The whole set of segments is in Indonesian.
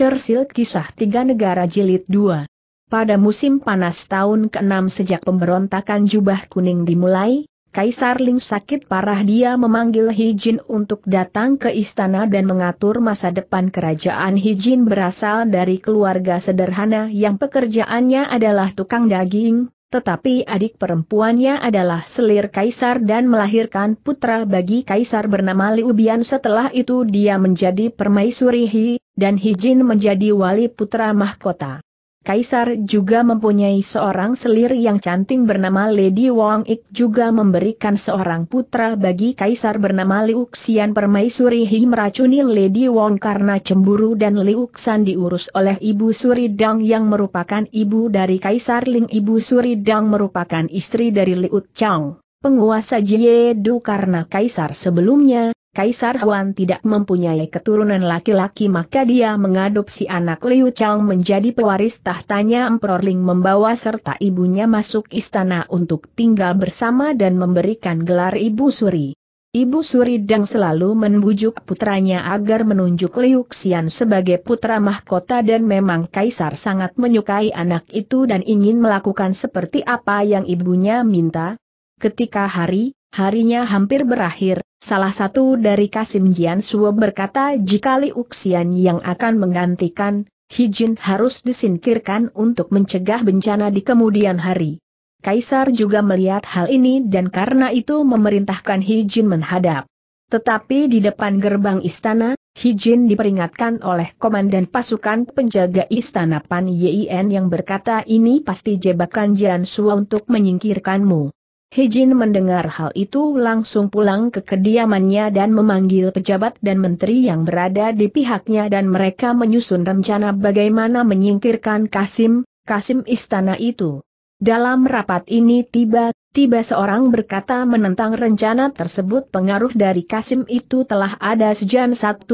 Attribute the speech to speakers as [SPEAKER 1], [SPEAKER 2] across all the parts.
[SPEAKER 1] Churchill Kisah Tiga Negara Jilid 2 Pada musim panas tahun ke-6 sejak pemberontakan jubah kuning dimulai, Kaisar Ling sakit parah dia memanggil Hijin untuk datang ke istana dan mengatur masa depan kerajaan Hijin berasal dari keluarga sederhana yang pekerjaannya adalah tukang daging, tetapi adik perempuannya adalah selir kaisar dan melahirkan putra bagi kaisar bernama Liubian. Setelah itu dia menjadi permaisuri Hi, dan Hijin menjadi wali putra mahkota. Kaisar juga mempunyai seorang selir yang cantik bernama Lady Wang Ik juga memberikan seorang putra bagi Kaisar bernama Liu Xian Permaisuri Hi meracuni Lady Wang karena cemburu dan Liu Xian diurus oleh Ibu Suri Dang yang merupakan ibu dari Kaisar Ling Ibu Suri Dang merupakan istri dari Liu Chang penguasa Jiedu karena kaisar sebelumnya, Kaisar Huan tidak mempunyai keturunan laki-laki maka dia mengadopsi anak Liu Chang menjadi pewaris tahtanya Emperor Ling membawa serta ibunya masuk istana untuk tinggal bersama dan memberikan gelar Ibu Suri. Ibu Suri Deng selalu membujuk putranya agar menunjuk Liu Xian sebagai putra mahkota dan memang Kaisar sangat menyukai anak itu dan ingin melakukan seperti apa yang ibunya minta, Ketika hari, harinya hampir berakhir, salah satu dari Kasim Jian Suo berkata jika Liu Xian yang akan menggantikan, Hijin harus disingkirkan untuk mencegah bencana di kemudian hari. Kaisar juga melihat hal ini dan karena itu memerintahkan Hijin menghadap. Tetapi di depan gerbang istana, Hijin diperingatkan oleh komandan pasukan penjaga istana Pan Yien yang berkata ini pasti jebakan Jian Suo untuk menyingkirkanmu. Hejin mendengar hal itu langsung pulang ke kediamannya dan memanggil pejabat dan menteri yang berada di pihaknya dan mereka menyusun rencana bagaimana menyingkirkan Kasim, Kasim istana itu. Dalam rapat ini tiba Tiba seorang berkata menentang rencana tersebut pengaruh dari Kasim itu telah ada sejak 1,5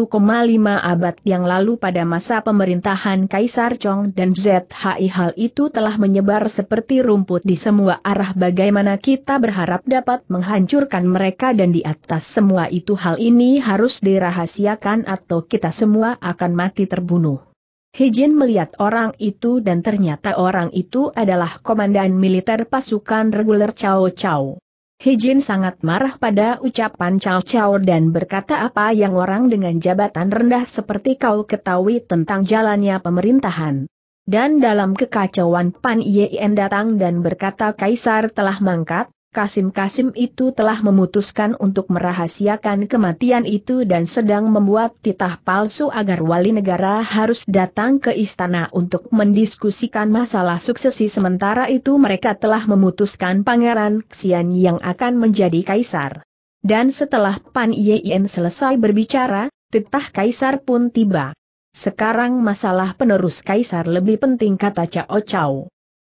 [SPEAKER 1] abad yang lalu pada masa pemerintahan Kaisar Chong dan ZHI hal itu telah menyebar seperti rumput di semua arah bagaimana kita berharap dapat menghancurkan mereka dan di atas semua itu hal ini harus dirahasiakan atau kita semua akan mati terbunuh. Hijin melihat orang itu dan ternyata orang itu adalah komandan militer pasukan reguler Chao Chao. Hijin sangat marah pada ucapan Chao Chao dan berkata apa yang orang dengan jabatan rendah seperti kau ketahui tentang jalannya pemerintahan. Dan dalam kekacauan Pan Yen datang dan berkata Kaisar telah mangkat, Kasim-Kasim itu telah memutuskan untuk merahasiakan kematian itu dan sedang membuat titah palsu agar wali negara harus datang ke istana untuk mendiskusikan masalah suksesi sementara itu mereka telah memutuskan pangeran Xian yang akan menjadi kaisar. Dan setelah Pan Yien selesai berbicara, titah kaisar pun tiba. Sekarang masalah penerus kaisar lebih penting kata Cao Cao.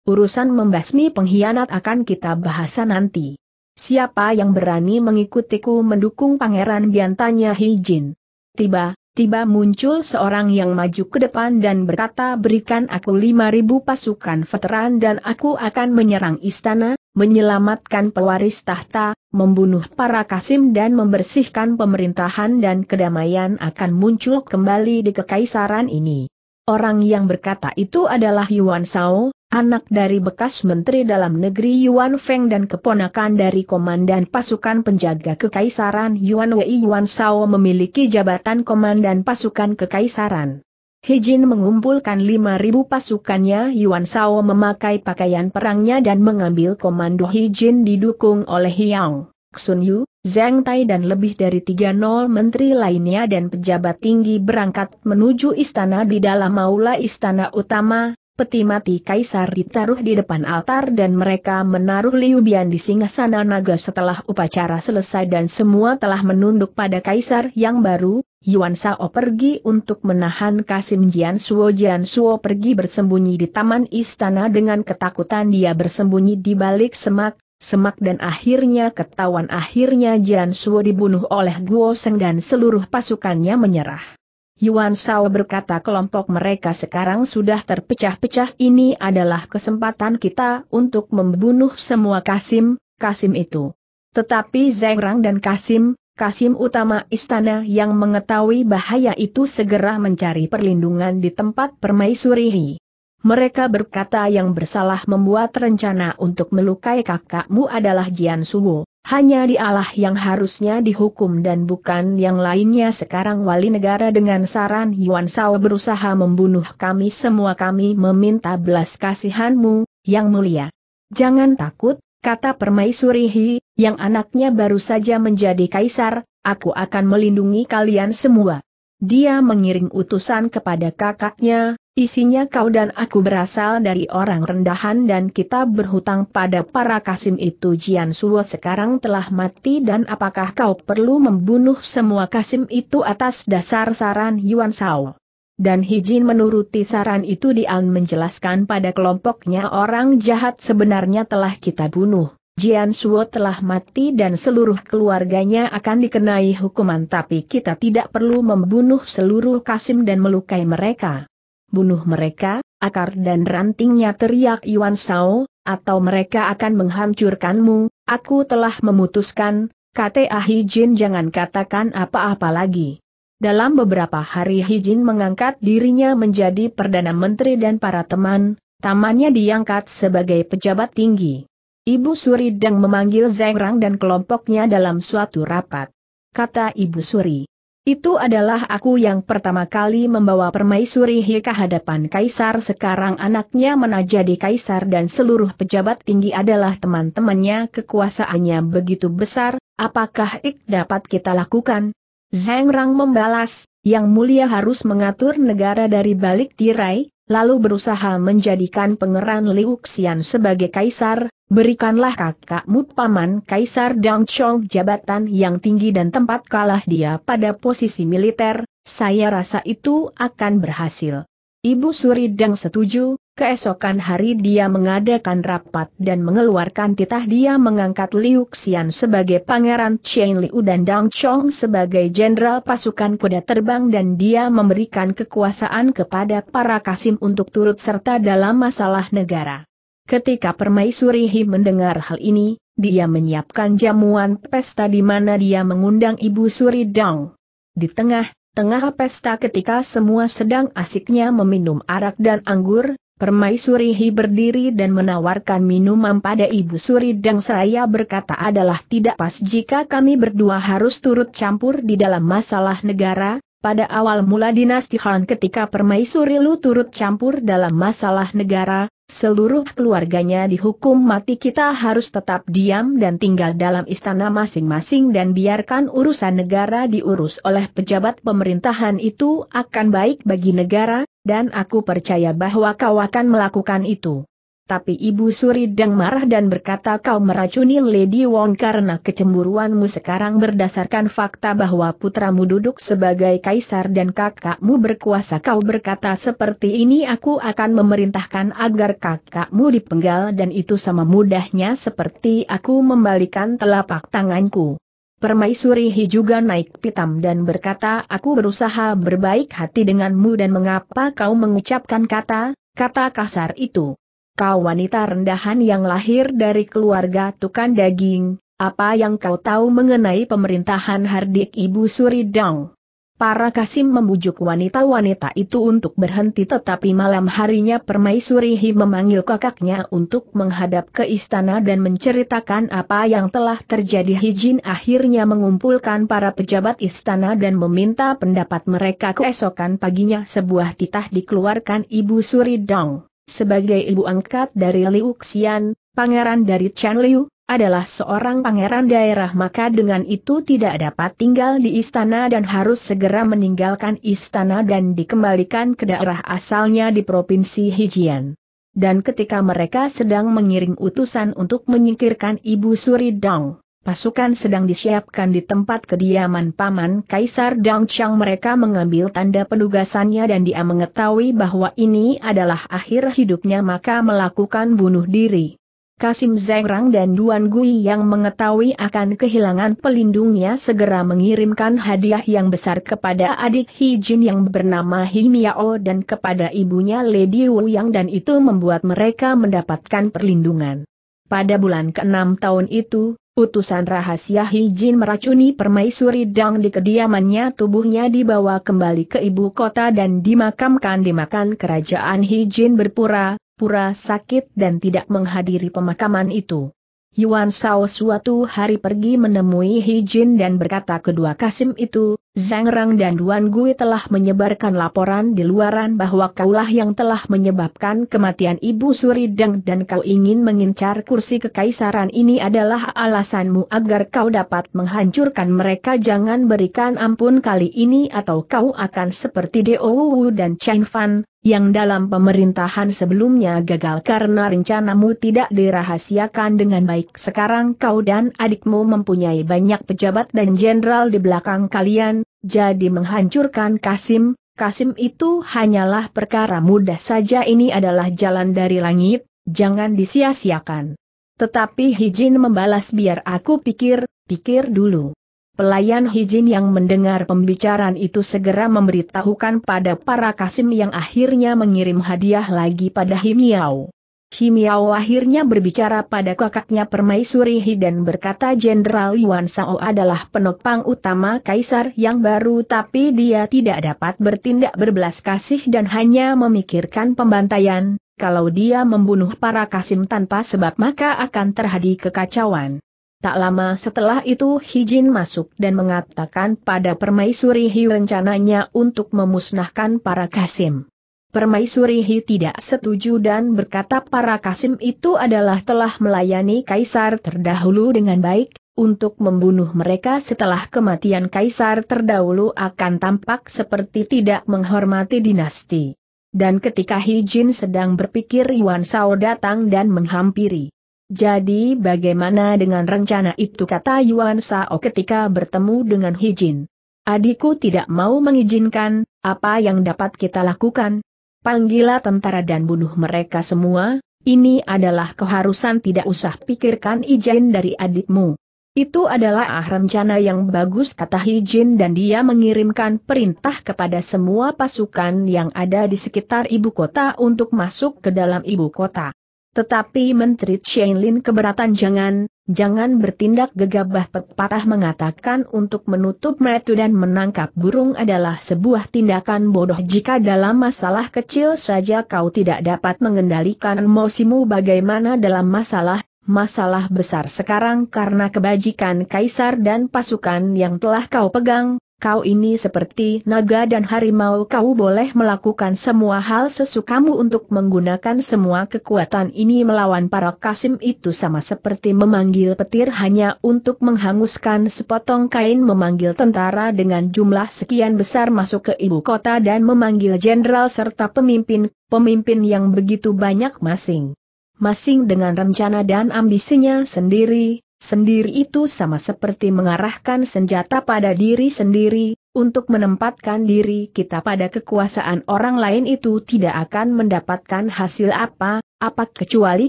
[SPEAKER 1] Urusan membasmi pengkhianat akan kita bahas nanti. Siapa yang berani mengikutiku mendukung Pangeran Biantanya Hijin? Tiba, tiba muncul seorang yang maju ke depan dan berkata berikan aku lima ribu pasukan veteran dan aku akan menyerang istana, menyelamatkan pewaris tahta, membunuh para kasim dan membersihkan pemerintahan dan kedamaian akan muncul kembali di kekaisaran ini. Orang yang berkata itu adalah Yuan Sao, anak dari bekas Menteri Dalam Negeri Yuan Feng dan keponakan dari Komandan Pasukan Penjaga Kekaisaran Yuan Wei Yuan Sao memiliki jabatan Komandan Pasukan Kekaisaran. He Jin mengumpulkan 5.000 pasukannya Yuan Sao memakai pakaian perangnya dan mengambil komando He Jin didukung oleh Hyang, Xun Yu, Zhang Tai dan lebih dari 30 menteri lainnya dan pejabat tinggi berangkat menuju istana di dalam aula istana utama, peti mati kaisar ditaruh di depan altar dan mereka menaruh Liubian di singgasana naga setelah upacara selesai dan semua telah menunduk pada kaisar yang baru, Yuan Sao pergi untuk menahan Kasim Jian Suo Jian Suo pergi bersembunyi di taman istana dengan ketakutan dia bersembunyi di balik semak, semak dan akhirnya ketahuan akhirnya Jian Suo dibunuh oleh Guo Seng dan seluruh pasukannya menyerah. Yuan Shao berkata kelompok mereka sekarang sudah terpecah-pecah ini adalah kesempatan kita untuk membunuh semua Kasim, Kasim itu. Tetapi Rang dan Kasim, Kasim utama istana yang mengetahui bahaya itu segera mencari perlindungan di tempat permaisuri. Mereka berkata yang bersalah membuat rencana untuk melukai kakakmu adalah Jian Suwo. Hanya dialah yang harusnya dihukum dan bukan yang lainnya sekarang wali negara dengan saran Yuan Sao berusaha membunuh kami semua kami meminta belas kasihanmu, yang mulia. Jangan takut, kata Permaisuri Permaisurihi, yang anaknya baru saja menjadi kaisar, aku akan melindungi kalian semua. Dia mengiring utusan kepada kakaknya, Isinya kau dan aku berasal dari orang rendahan dan kita berhutang pada para kasim itu Jian Suo sekarang telah mati dan apakah kau perlu membunuh semua kasim itu atas dasar saran Yuan Sao? Dan Hijin menuruti saran itu Dian menjelaskan pada kelompoknya orang jahat sebenarnya telah kita bunuh. Jian Suo telah mati dan seluruh keluarganya akan dikenai hukuman tapi kita tidak perlu membunuh seluruh kasim dan melukai mereka bunuh mereka, akar dan rantingnya teriak Yuan Sao, atau mereka akan menghancurkanmu, aku telah memutuskan, kata Ahijin jangan katakan apa-apa lagi. Dalam beberapa hari Hijin mengangkat dirinya menjadi Perdana Menteri dan para teman, tamannya diangkat sebagai pejabat tinggi. Ibu Suri Deng memanggil Zeng Rang dan kelompoknya dalam suatu rapat. Kata Ibu Suri, itu adalah aku yang pertama kali membawa permaisuri ke hadapan kaisar sekarang anaknya menajadi kaisar dan seluruh pejabat tinggi adalah teman-temannya kekuasaannya begitu besar, apakah ik dapat kita lakukan? Zhang Rang membalas, yang mulia harus mengatur negara dari balik tirai, lalu berusaha menjadikan pangeran Liu Xian sebagai kaisar, berikanlah kakakmu paman Kaisar Dang Chong jabatan yang tinggi dan tempat kalah dia pada posisi militer, saya rasa itu akan berhasil. Ibu Suri Dang setuju, keesokan hari dia mengadakan rapat dan mengeluarkan titah dia mengangkat Liu Xian sebagai pangeran Chen Liu dan Dang Chong sebagai jenderal pasukan kuda terbang dan dia memberikan kekuasaan kepada para kasim untuk turut serta dalam masalah negara. Ketika Permaisuri Permaisurihi mendengar hal ini, dia menyiapkan jamuan pesta di mana dia mengundang Ibu Suri Dang. Di tengah-tengah pesta ketika semua sedang asiknya meminum arak dan anggur, Permaisuri Permaisurihi berdiri dan menawarkan minuman pada Ibu Suri Dang seraya berkata adalah tidak pas jika kami berdua harus turut campur di dalam masalah negara, pada awal mula dinasti Han ketika Permaisuri Lu turut campur dalam masalah negara, seluruh keluarganya dihukum mati kita harus tetap diam dan tinggal dalam istana masing-masing dan biarkan urusan negara diurus oleh pejabat pemerintahan itu akan baik bagi negara, dan aku percaya bahwa kau akan melakukan itu. Tapi Ibu suri deng marah dan berkata kau meracuni Lady Wong karena kecemburuanmu sekarang berdasarkan fakta bahwa putramu duduk sebagai kaisar dan kakakmu berkuasa kau berkata seperti ini aku akan memerintahkan agar kakakmu dipenggal dan itu sama mudahnya seperti aku membalikan telapak tanganku. Permaisuri hi juga naik pitam dan berkata aku berusaha berbaik hati denganmu dan mengapa kau mengucapkan kata, kata kasar itu. Kau wanita rendahan yang lahir dari keluarga tukang daging, apa yang kau tahu mengenai pemerintahan Hardik Ibu Suri Dong? Para Kasim membujuk wanita-wanita itu untuk berhenti tetapi malam harinya Permaisuri Hi memanggil kakaknya untuk menghadap ke istana dan menceritakan apa yang telah terjadi Hijin akhirnya mengumpulkan para pejabat istana dan meminta pendapat mereka keesokan paginya sebuah titah dikeluarkan Ibu Suri Dong sebagai ibu angkat dari Liu Xian, pangeran dari Chen Liu, adalah seorang pangeran daerah maka dengan itu tidak dapat tinggal di istana dan harus segera meninggalkan istana dan dikembalikan ke daerah asalnya di Provinsi Hijian. Dan ketika mereka sedang mengiring utusan untuk menyingkirkan Ibu Suri Dong, Pasukan sedang disiapkan di tempat kediaman Paman Kaisar Dangchang mereka mengambil tanda penugasannya dan dia mengetahui bahwa ini adalah akhir hidupnya maka melakukan bunuh diri. Kasim Zengrang dan Duan Gui yang mengetahui akan kehilangan pelindungnya segera mengirimkan hadiah yang besar kepada adik Hi Jin yang bernama Hi Miao dan kepada ibunya Lady Wu Yang dan itu membuat mereka mendapatkan perlindungan. Pada bulan ke-6 tahun itu, Utusan rahasia Hijin meracuni permaisuri dang di kediamannya tubuhnya dibawa kembali ke ibu kota dan dimakamkan di makan kerajaan Hijin berpura-pura sakit dan tidak menghadiri pemakaman itu. Yuan Sao suatu hari pergi menemui Hijin dan berkata kedua Kasim itu, Zhang Rang dan Duan Gui telah menyebarkan laporan di luaran bahwa kaulah yang telah menyebabkan kematian Ibu Suri Deng dan kau ingin mengincar kursi kekaisaran ini adalah alasanmu agar kau dapat menghancurkan mereka jangan berikan ampun kali ini atau kau akan seperti Deo Wu dan Chen Fan, yang dalam pemerintahan sebelumnya gagal karena rencanamu tidak dirahasiakan dengan baik. Sekarang kau dan adikmu mempunyai banyak pejabat dan jenderal di belakang kalian, jadi menghancurkan Kasim, Kasim itu hanyalah perkara mudah saja ini adalah jalan dari langit, jangan disia-siakan. Tetapi Hijin membalas biar aku pikir, pikir dulu. Pelayan Hijin yang mendengar pembicaraan itu segera memberitahukan pada para Kasim yang akhirnya mengirim hadiah lagi pada Himiao. Kimiao akhirnya berbicara pada kakaknya Permaisurihi dan berkata Jenderal Yuan Sao adalah penopang utama kaisar yang baru tapi dia tidak dapat bertindak berbelas kasih dan hanya memikirkan pembantaian, kalau dia membunuh para kasim tanpa sebab maka akan terjadi kekacauan. Tak lama setelah itu Hijin masuk dan mengatakan pada Permaisurihi rencananya untuk memusnahkan para kasim. Permaisuri hi tidak setuju dan berkata para Kasim itu adalah telah melayani Kaisar terdahulu dengan baik, untuk membunuh mereka setelah kematian Kaisar terdahulu akan tampak seperti tidak menghormati dinasti. Dan ketika Hijin sedang berpikir Yuan Sao datang dan menghampiri. Jadi bagaimana dengan rencana itu kata Yuan Sao ketika bertemu dengan Hijin. Adikku tidak mau mengizinkan, apa yang dapat kita lakukan? Panggillah tentara dan bunuh mereka semua, ini adalah keharusan tidak usah pikirkan izin dari adikmu. Itu adalah ah rencana yang bagus kata Hijin dan dia mengirimkan perintah kepada semua pasukan yang ada di sekitar ibu kota untuk masuk ke dalam ibu kota. Tetapi Menteri Chen Lin keberatan jangan, Jangan bertindak gegabah pepatah mengatakan untuk menutup mata dan menangkap burung adalah sebuah tindakan bodoh jika dalam masalah kecil saja kau tidak dapat mengendalikan emosimu bagaimana dalam masalah masalah besar sekarang karena kebajikan kaisar dan pasukan yang telah kau pegang, kau ini seperti naga dan harimau kau boleh melakukan semua hal sesukamu untuk menggunakan semua kekuatan ini melawan para kasim itu sama seperti memanggil petir hanya untuk menghanguskan sepotong kain memanggil tentara dengan jumlah sekian besar masuk ke ibu kota dan memanggil jenderal serta pemimpin, pemimpin yang begitu banyak masing. Masing dengan rencana dan ambisinya sendiri, sendiri itu sama seperti mengarahkan senjata pada diri sendiri, untuk menempatkan diri kita pada kekuasaan orang lain itu tidak akan mendapatkan hasil apa, apa kecuali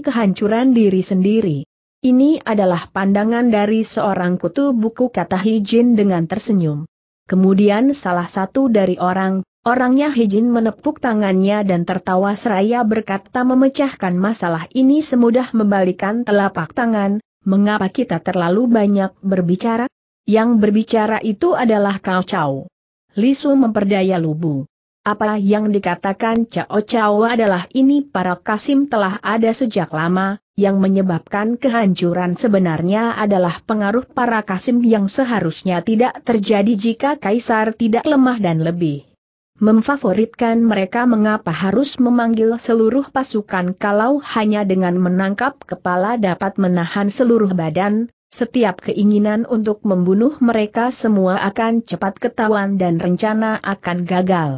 [SPEAKER 1] kehancuran diri sendiri. Ini adalah pandangan dari seorang kutu buku kata Hijin dengan tersenyum. Kemudian salah satu dari orang, orangnya Hijin menepuk tangannya dan tertawa seraya berkata memecahkan masalah ini semudah membalikan telapak tangan, mengapa kita terlalu banyak berbicara? Yang berbicara itu adalah Kao Chao. Lisu memperdaya Lubu. Apa yang dikatakan Cao Cao adalah ini para Kasim telah ada sejak lama, yang menyebabkan kehancuran sebenarnya adalah pengaruh para Kasim yang seharusnya tidak terjadi jika Kaisar tidak lemah dan lebih memfavoritkan mereka mengapa harus memanggil seluruh pasukan kalau hanya dengan menangkap kepala dapat menahan seluruh badan, setiap keinginan untuk membunuh mereka semua akan cepat ketahuan dan rencana akan gagal.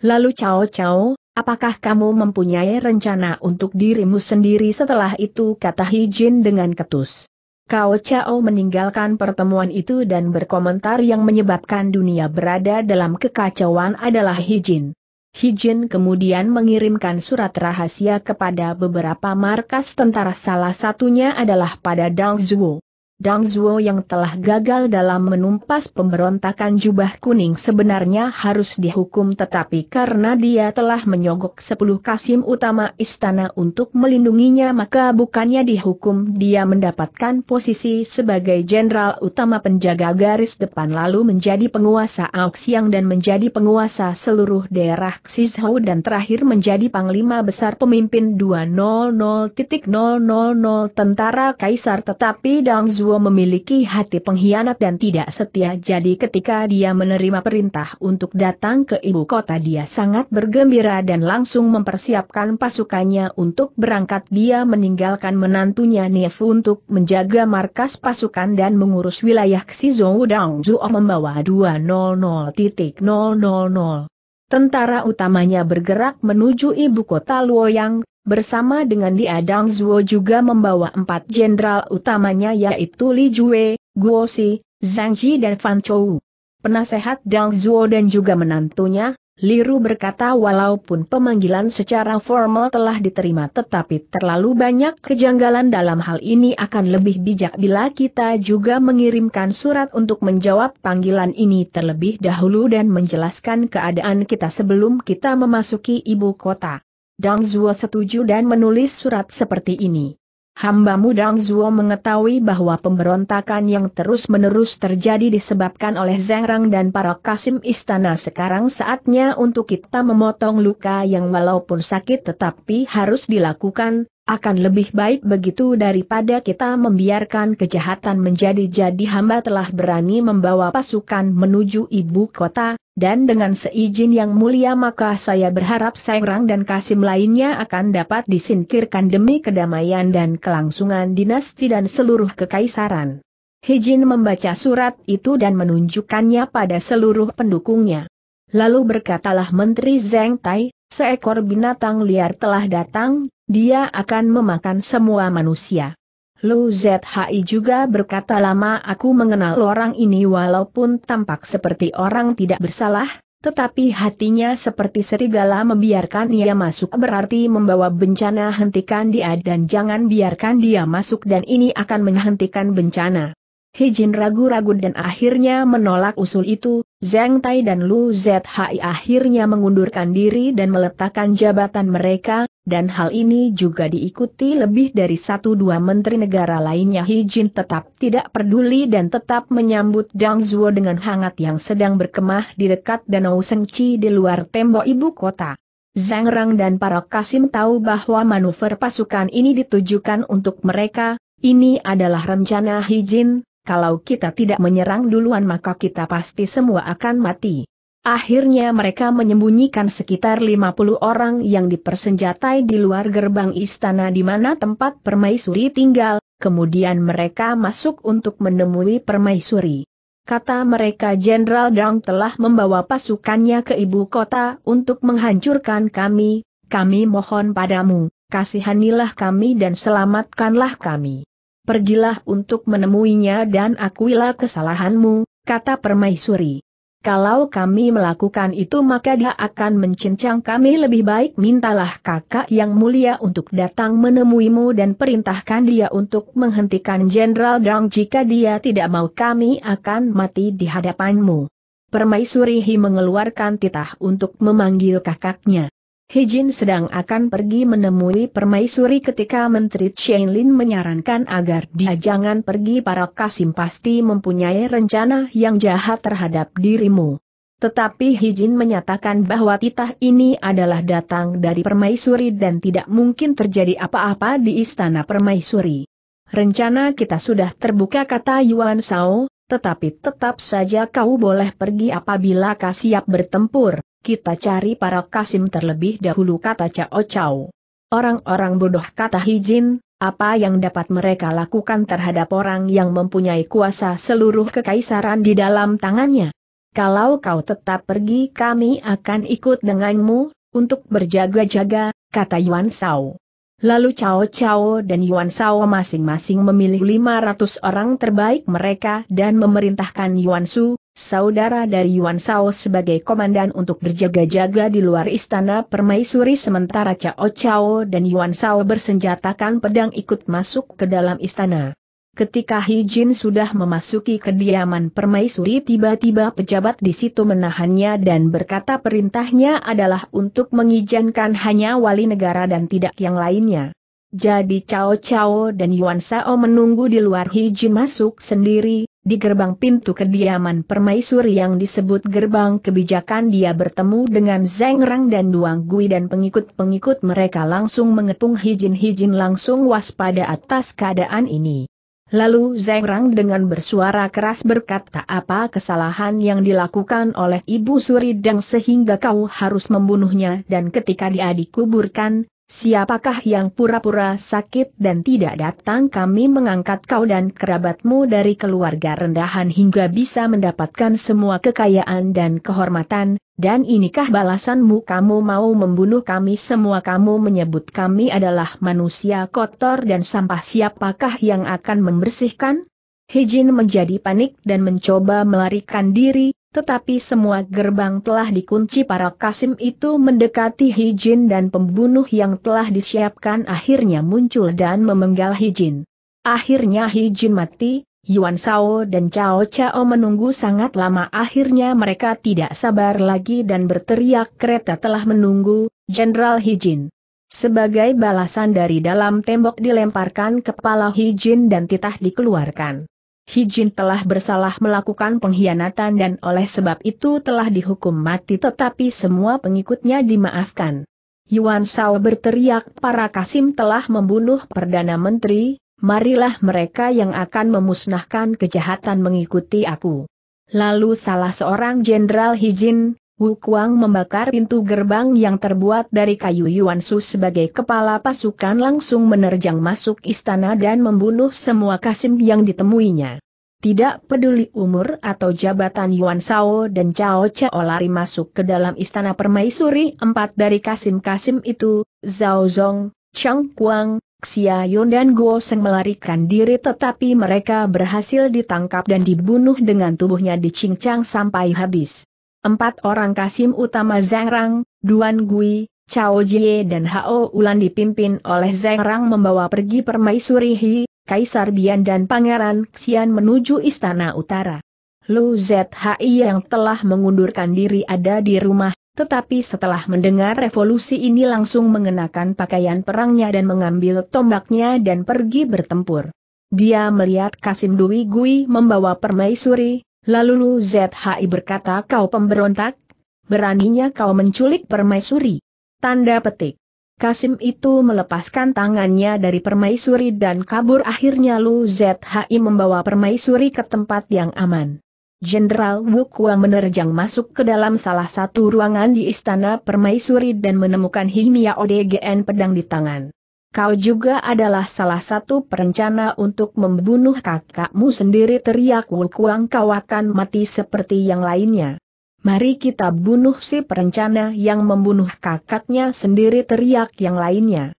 [SPEAKER 1] Lalu Cao Cao, apakah kamu mempunyai rencana untuk dirimu sendiri setelah itu kata Hijin dengan ketus. Kao Chao meninggalkan pertemuan itu dan berkomentar yang menyebabkan dunia berada dalam kekacauan adalah Hijin. Hijin kemudian mengirimkan surat rahasia kepada beberapa markas tentara salah satunya adalah pada Dang Zhuo. Dang Zuo yang telah gagal dalam menumpas pemberontakan jubah kuning sebenarnya harus dihukum tetapi karena dia telah menyogok sepuluh kasim utama istana untuk melindunginya maka bukannya dihukum dia mendapatkan posisi sebagai jenderal utama penjaga garis depan lalu menjadi penguasa Auxiang dan menjadi penguasa seluruh daerah Xizhou dan terakhir menjadi panglima besar pemimpin 200.000 tentara kaisar tetapi Dang Zuo Zuo memiliki hati pengkhianat dan tidak setia jadi ketika dia menerima perintah untuk datang ke ibu kota dia sangat bergembira dan langsung mempersiapkan pasukannya untuk berangkat dia meninggalkan menantunya Nefu untuk menjaga markas pasukan dan mengurus wilayah Xizhou Dang Zuo membawa 200.000 tentara utamanya bergerak menuju ibu kota Luoyang, Bersama dengan dia Dang Zhuo juga membawa empat jenderal utamanya yaitu Li Jue, Guo Xi, Zhang Ji dan Fan Chou. Penasehat Dang Zuo dan juga menantunya, Li Liru berkata walaupun pemanggilan secara formal telah diterima tetapi terlalu banyak kejanggalan dalam hal ini akan lebih bijak bila kita juga mengirimkan surat untuk menjawab panggilan ini terlebih dahulu dan menjelaskan keadaan kita sebelum kita memasuki ibu kota. Dang Zuo setuju dan menulis surat seperti ini. Hambamu Dang Zuo mengetahui bahwa pemberontakan yang terus-menerus terjadi disebabkan oleh Zhang Rang dan para kasim istana sekarang saatnya untuk kita memotong luka yang walaupun sakit tetapi harus dilakukan, akan lebih baik begitu daripada kita membiarkan kejahatan menjadi jadi hamba telah berani membawa pasukan menuju ibu kota, dan dengan seizin yang mulia maka saya berharap Sengrang dan Kasim lainnya akan dapat disingkirkan demi kedamaian dan kelangsungan dinasti dan seluruh kekaisaran. Hijin membaca surat itu dan menunjukkannya pada seluruh pendukungnya. Lalu berkatalah Menteri Zeng Tai, seekor binatang liar telah datang, dia akan memakan semua manusia. Lu Zhi juga berkata lama aku mengenal orang ini walaupun tampak seperti orang tidak bersalah, tetapi hatinya seperti serigala membiarkan ia masuk berarti membawa bencana hentikan dia dan jangan biarkan dia masuk dan ini akan menghentikan bencana. He Jin ragu-ragu dan akhirnya menolak usul itu, Zhang Tai dan Lu Zhi akhirnya mengundurkan diri dan meletakkan jabatan mereka, dan hal ini juga diikuti lebih dari satu dua menteri negara lainnya Hi Jin tetap tidak peduli dan tetap menyambut Dang Zuo dengan hangat yang sedang berkemah di dekat Danau Sengci di luar tembok ibu kota. Zhang Rang dan para Kasim tahu bahwa manuver pasukan ini ditujukan untuk mereka, ini adalah rencana Hi Jin, kalau kita tidak menyerang duluan maka kita pasti semua akan mati. Akhirnya mereka menyembunyikan sekitar 50 orang yang dipersenjatai di luar gerbang istana di mana tempat permaisuri tinggal, kemudian mereka masuk untuk menemui permaisuri. Kata mereka Jenderal Dang telah membawa pasukannya ke ibu kota untuk menghancurkan kami, kami mohon padamu, kasihanilah kami dan selamatkanlah kami. Pergilah untuk menemuinya dan akuilah kesalahanmu, kata permaisuri. Kalau kami melakukan itu maka dia akan mencincang kami lebih baik mintalah kakak yang mulia untuk datang menemuimu dan perintahkan dia untuk menghentikan Jenderal Dong jika dia tidak mau kami akan mati di hadapanmu. Permaisuri mengeluarkan titah untuk memanggil kakaknya. Hejin sedang akan pergi menemui permaisuri ketika Menteri Chen Lin menyarankan agar dia jangan pergi para kasim pasti mempunyai rencana yang jahat terhadap dirimu. Tetapi Hijin menyatakan bahwa titah ini adalah datang dari permaisuri dan tidak mungkin terjadi apa-apa di istana permaisuri. Rencana kita sudah terbuka kata Yuan Shao. tetapi tetap saja kau boleh pergi apabila kau siap bertempur. Kita cari para kasim terlebih dahulu kata Cao Cao. Orang-orang bodoh kata Hijin, apa yang dapat mereka lakukan terhadap orang yang mempunyai kuasa seluruh kekaisaran di dalam tangannya? Kalau kau tetap pergi kami akan ikut denganmu, untuk berjaga-jaga, kata Yuan Shao. Lalu Cao Cao dan Yuan Sao masing-masing memilih 500 orang terbaik mereka dan memerintahkan Yuan Su, saudara dari Yuan Sao sebagai komandan untuk berjaga-jaga di luar istana permaisuri sementara Cao Cao dan Yuan Sao bersenjatakan pedang ikut masuk ke dalam istana. Ketika Hijin sudah memasuki kediaman permaisuri tiba-tiba pejabat di situ menahannya dan berkata perintahnya adalah untuk mengizinkan hanya wali negara dan tidak yang lainnya. Jadi Cao Cao dan Yuan Sao menunggu di luar Hijin masuk sendiri, di gerbang pintu kediaman permaisuri yang disebut gerbang kebijakan dia bertemu dengan Zeng Rang dan Duang Gui dan pengikut-pengikut mereka langsung mengepung Hijin-Hijin langsung waspada atas keadaan ini. Lalu Zeng Rang dengan bersuara keras berkata apa kesalahan yang dilakukan oleh Ibu Suri Deng sehingga kau harus membunuhnya dan ketika dia dikuburkan, siapakah yang pura-pura sakit dan tidak datang kami mengangkat kau dan kerabatmu dari keluarga rendahan hingga bisa mendapatkan semua kekayaan dan kehormatan, dan inikah balasanmu kamu mau membunuh kami semua kamu menyebut kami adalah manusia kotor dan sampah siapakah yang akan membersihkan? Hijin menjadi panik dan mencoba melarikan diri, tetapi semua gerbang telah dikunci para kasim itu mendekati Hijin dan pembunuh yang telah disiapkan akhirnya muncul dan memenggal Hijin. Akhirnya Hijin mati, Yuan Sao dan Cao Cao menunggu sangat lama akhirnya mereka tidak sabar lagi dan berteriak kereta telah menunggu, Jenderal Hijin. Sebagai balasan dari dalam tembok dilemparkan kepala Hijin dan titah dikeluarkan. Hijin telah bersalah melakukan pengkhianatan dan oleh sebab itu telah dihukum mati tetapi semua pengikutnya dimaafkan. Yuan Sao berteriak para Kasim telah membunuh Perdana Menteri, marilah mereka yang akan memusnahkan kejahatan mengikuti aku. Lalu salah seorang Jenderal Hijin, Wu Kuang membakar pintu gerbang yang terbuat dari kayu Yuan Su sebagai kepala pasukan langsung menerjang masuk istana dan membunuh semua Kasim yang ditemuinya. Tidak peduli umur atau jabatan Yuan Sao dan Cao Cao lari masuk ke dalam istana permaisuri empat dari kasim-kasim itu, Zhao Zong, Chang Kuang, Xia Yun dan Guo Seng melarikan diri tetapi mereka berhasil ditangkap dan dibunuh dengan tubuhnya dicincang sampai habis. Empat orang Kasim utama Zangrang, Duan Gui, Cao Jie dan Hao Ulan dipimpin oleh Zangrang membawa pergi Permaisuri Hi, Kaisar Bian dan Pangeran Xian menuju Istana Utara. Lu Zhi yang telah mengundurkan diri ada di rumah, tetapi setelah mendengar revolusi ini langsung mengenakan pakaian perangnya dan mengambil tombaknya dan pergi bertempur. Dia melihat Kasim Dwi Gui membawa permaisuri, lalu Lu Zhi berkata kau pemberontak, beraninya kau menculik permaisuri. Tanda petik. Kasim itu melepaskan tangannya dari permaisuri dan kabur akhirnya Lu Zhi membawa permaisuri ke tempat yang aman. Jenderal Wu Kuang menerjang masuk ke dalam salah satu ruangan di Istana Permaisuri dan menemukan Himia ODGN pedang di tangan. Kau juga adalah salah satu perencana untuk membunuh kakakmu sendiri teriak Wu Kuang kau akan mati seperti yang lainnya. Mari kita bunuh si perencana yang membunuh kakaknya sendiri teriak yang lainnya.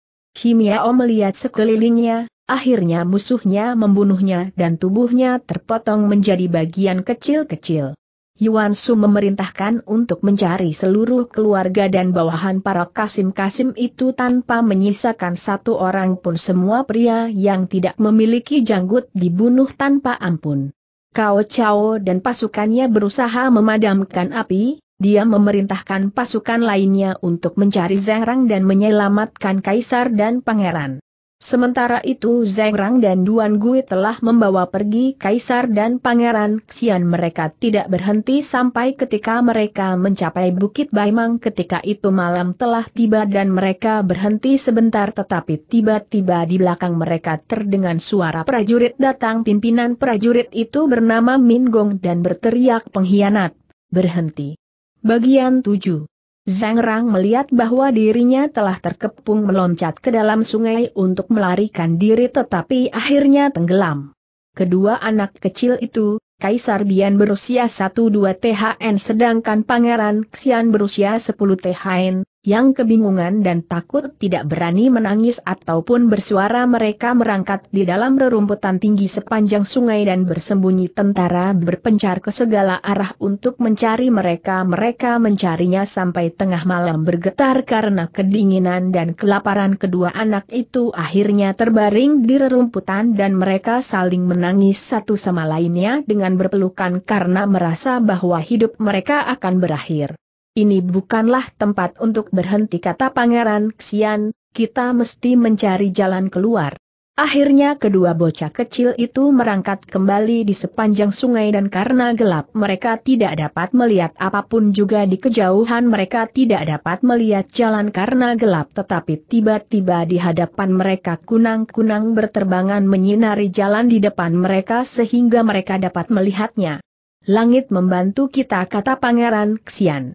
[SPEAKER 1] O melihat sekelilingnya, Akhirnya musuhnya membunuhnya dan tubuhnya terpotong menjadi bagian kecil-kecil. Yuan Su memerintahkan untuk mencari seluruh keluarga dan bawahan para kasim-kasim itu tanpa menyisakan satu orang pun semua pria yang tidak memiliki janggut dibunuh tanpa ampun. Kao Chao dan pasukannya berusaha memadamkan api, dia memerintahkan pasukan lainnya untuk mencari Zhengrang dan menyelamatkan kaisar dan pangeran. Sementara itu Zeng Rang dan Duan Gui telah membawa pergi Kaisar dan Pangeran Xian mereka tidak berhenti sampai ketika mereka mencapai Bukit Baimang ketika itu malam telah tiba dan mereka berhenti sebentar tetapi tiba-tiba di belakang mereka terdengar suara prajurit datang pimpinan prajurit itu bernama Min Gong dan berteriak pengkhianat, berhenti. Bagian 7 Zhang Rang melihat bahwa dirinya telah terkepung meloncat ke dalam sungai untuk melarikan diri tetapi akhirnya tenggelam. Kedua anak kecil itu, Kaisar Bian berusia 12 THN sedangkan Pangeran Xian berusia 10 THN, yang kebingungan dan takut tidak berani menangis ataupun bersuara mereka merangkat di dalam rerumputan tinggi sepanjang sungai dan bersembunyi tentara berpencar ke segala arah untuk mencari mereka mereka mencarinya sampai tengah malam bergetar karena kedinginan dan kelaparan kedua anak itu akhirnya terbaring di rerumputan dan mereka saling menangis satu sama lainnya dengan berpelukan karena merasa bahwa hidup mereka akan berakhir ini bukanlah tempat untuk berhenti kata Pangeran Xian, kita mesti mencari jalan keluar. Akhirnya kedua bocah kecil itu merangkat kembali di sepanjang sungai dan karena gelap mereka tidak dapat melihat apapun juga di kejauhan mereka tidak dapat melihat jalan karena gelap tetapi tiba-tiba di hadapan mereka kunang-kunang berterbangan menyinari jalan di depan mereka sehingga mereka dapat melihatnya. Langit membantu kita kata Pangeran Xian.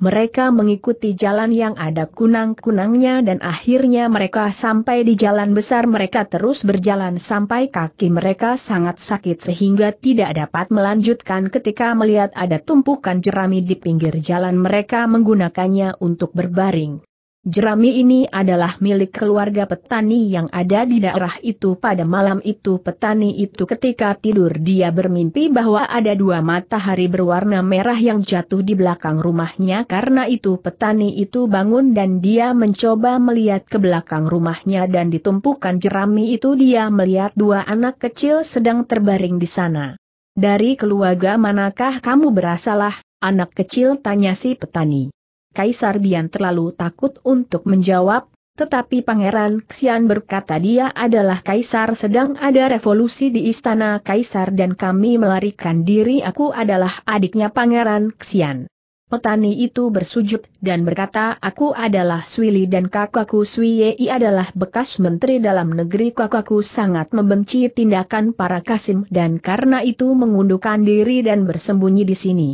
[SPEAKER 1] Mereka mengikuti jalan yang ada kunang-kunangnya dan akhirnya mereka sampai di jalan besar mereka terus berjalan sampai kaki mereka sangat sakit sehingga tidak dapat melanjutkan ketika melihat ada tumpukan jerami di pinggir jalan mereka menggunakannya untuk berbaring. Jerami ini adalah milik keluarga petani yang ada di daerah itu pada malam itu petani itu ketika tidur dia bermimpi bahwa ada dua matahari berwarna merah yang jatuh di belakang rumahnya karena itu petani itu bangun dan dia mencoba melihat ke belakang rumahnya dan ditumpukan jerami itu dia melihat dua anak kecil sedang terbaring di sana. Dari keluarga manakah kamu berasalah, anak kecil tanya si petani. Kaisar Bian terlalu takut untuk menjawab, tetapi Pangeran Xian berkata dia adalah kaisar sedang ada revolusi di istana kaisar dan kami melarikan diri aku adalah adiknya Pangeran Xian. Petani itu bersujud dan berkata aku adalah Swili dan kakakku Sui adalah bekas menteri dalam negeri kakakku sangat membenci tindakan para kasim dan karena itu mengundurkan diri dan bersembunyi di sini.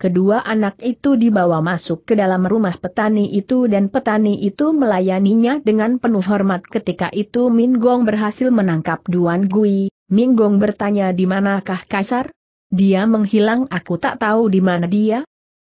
[SPEAKER 1] Kedua anak itu dibawa masuk ke dalam rumah petani itu dan petani itu melayaninya dengan penuh hormat ketika itu Min Gong berhasil menangkap Duan Gui. Min Gong bertanya di manakah kasar? Dia menghilang aku tak tahu di mana dia,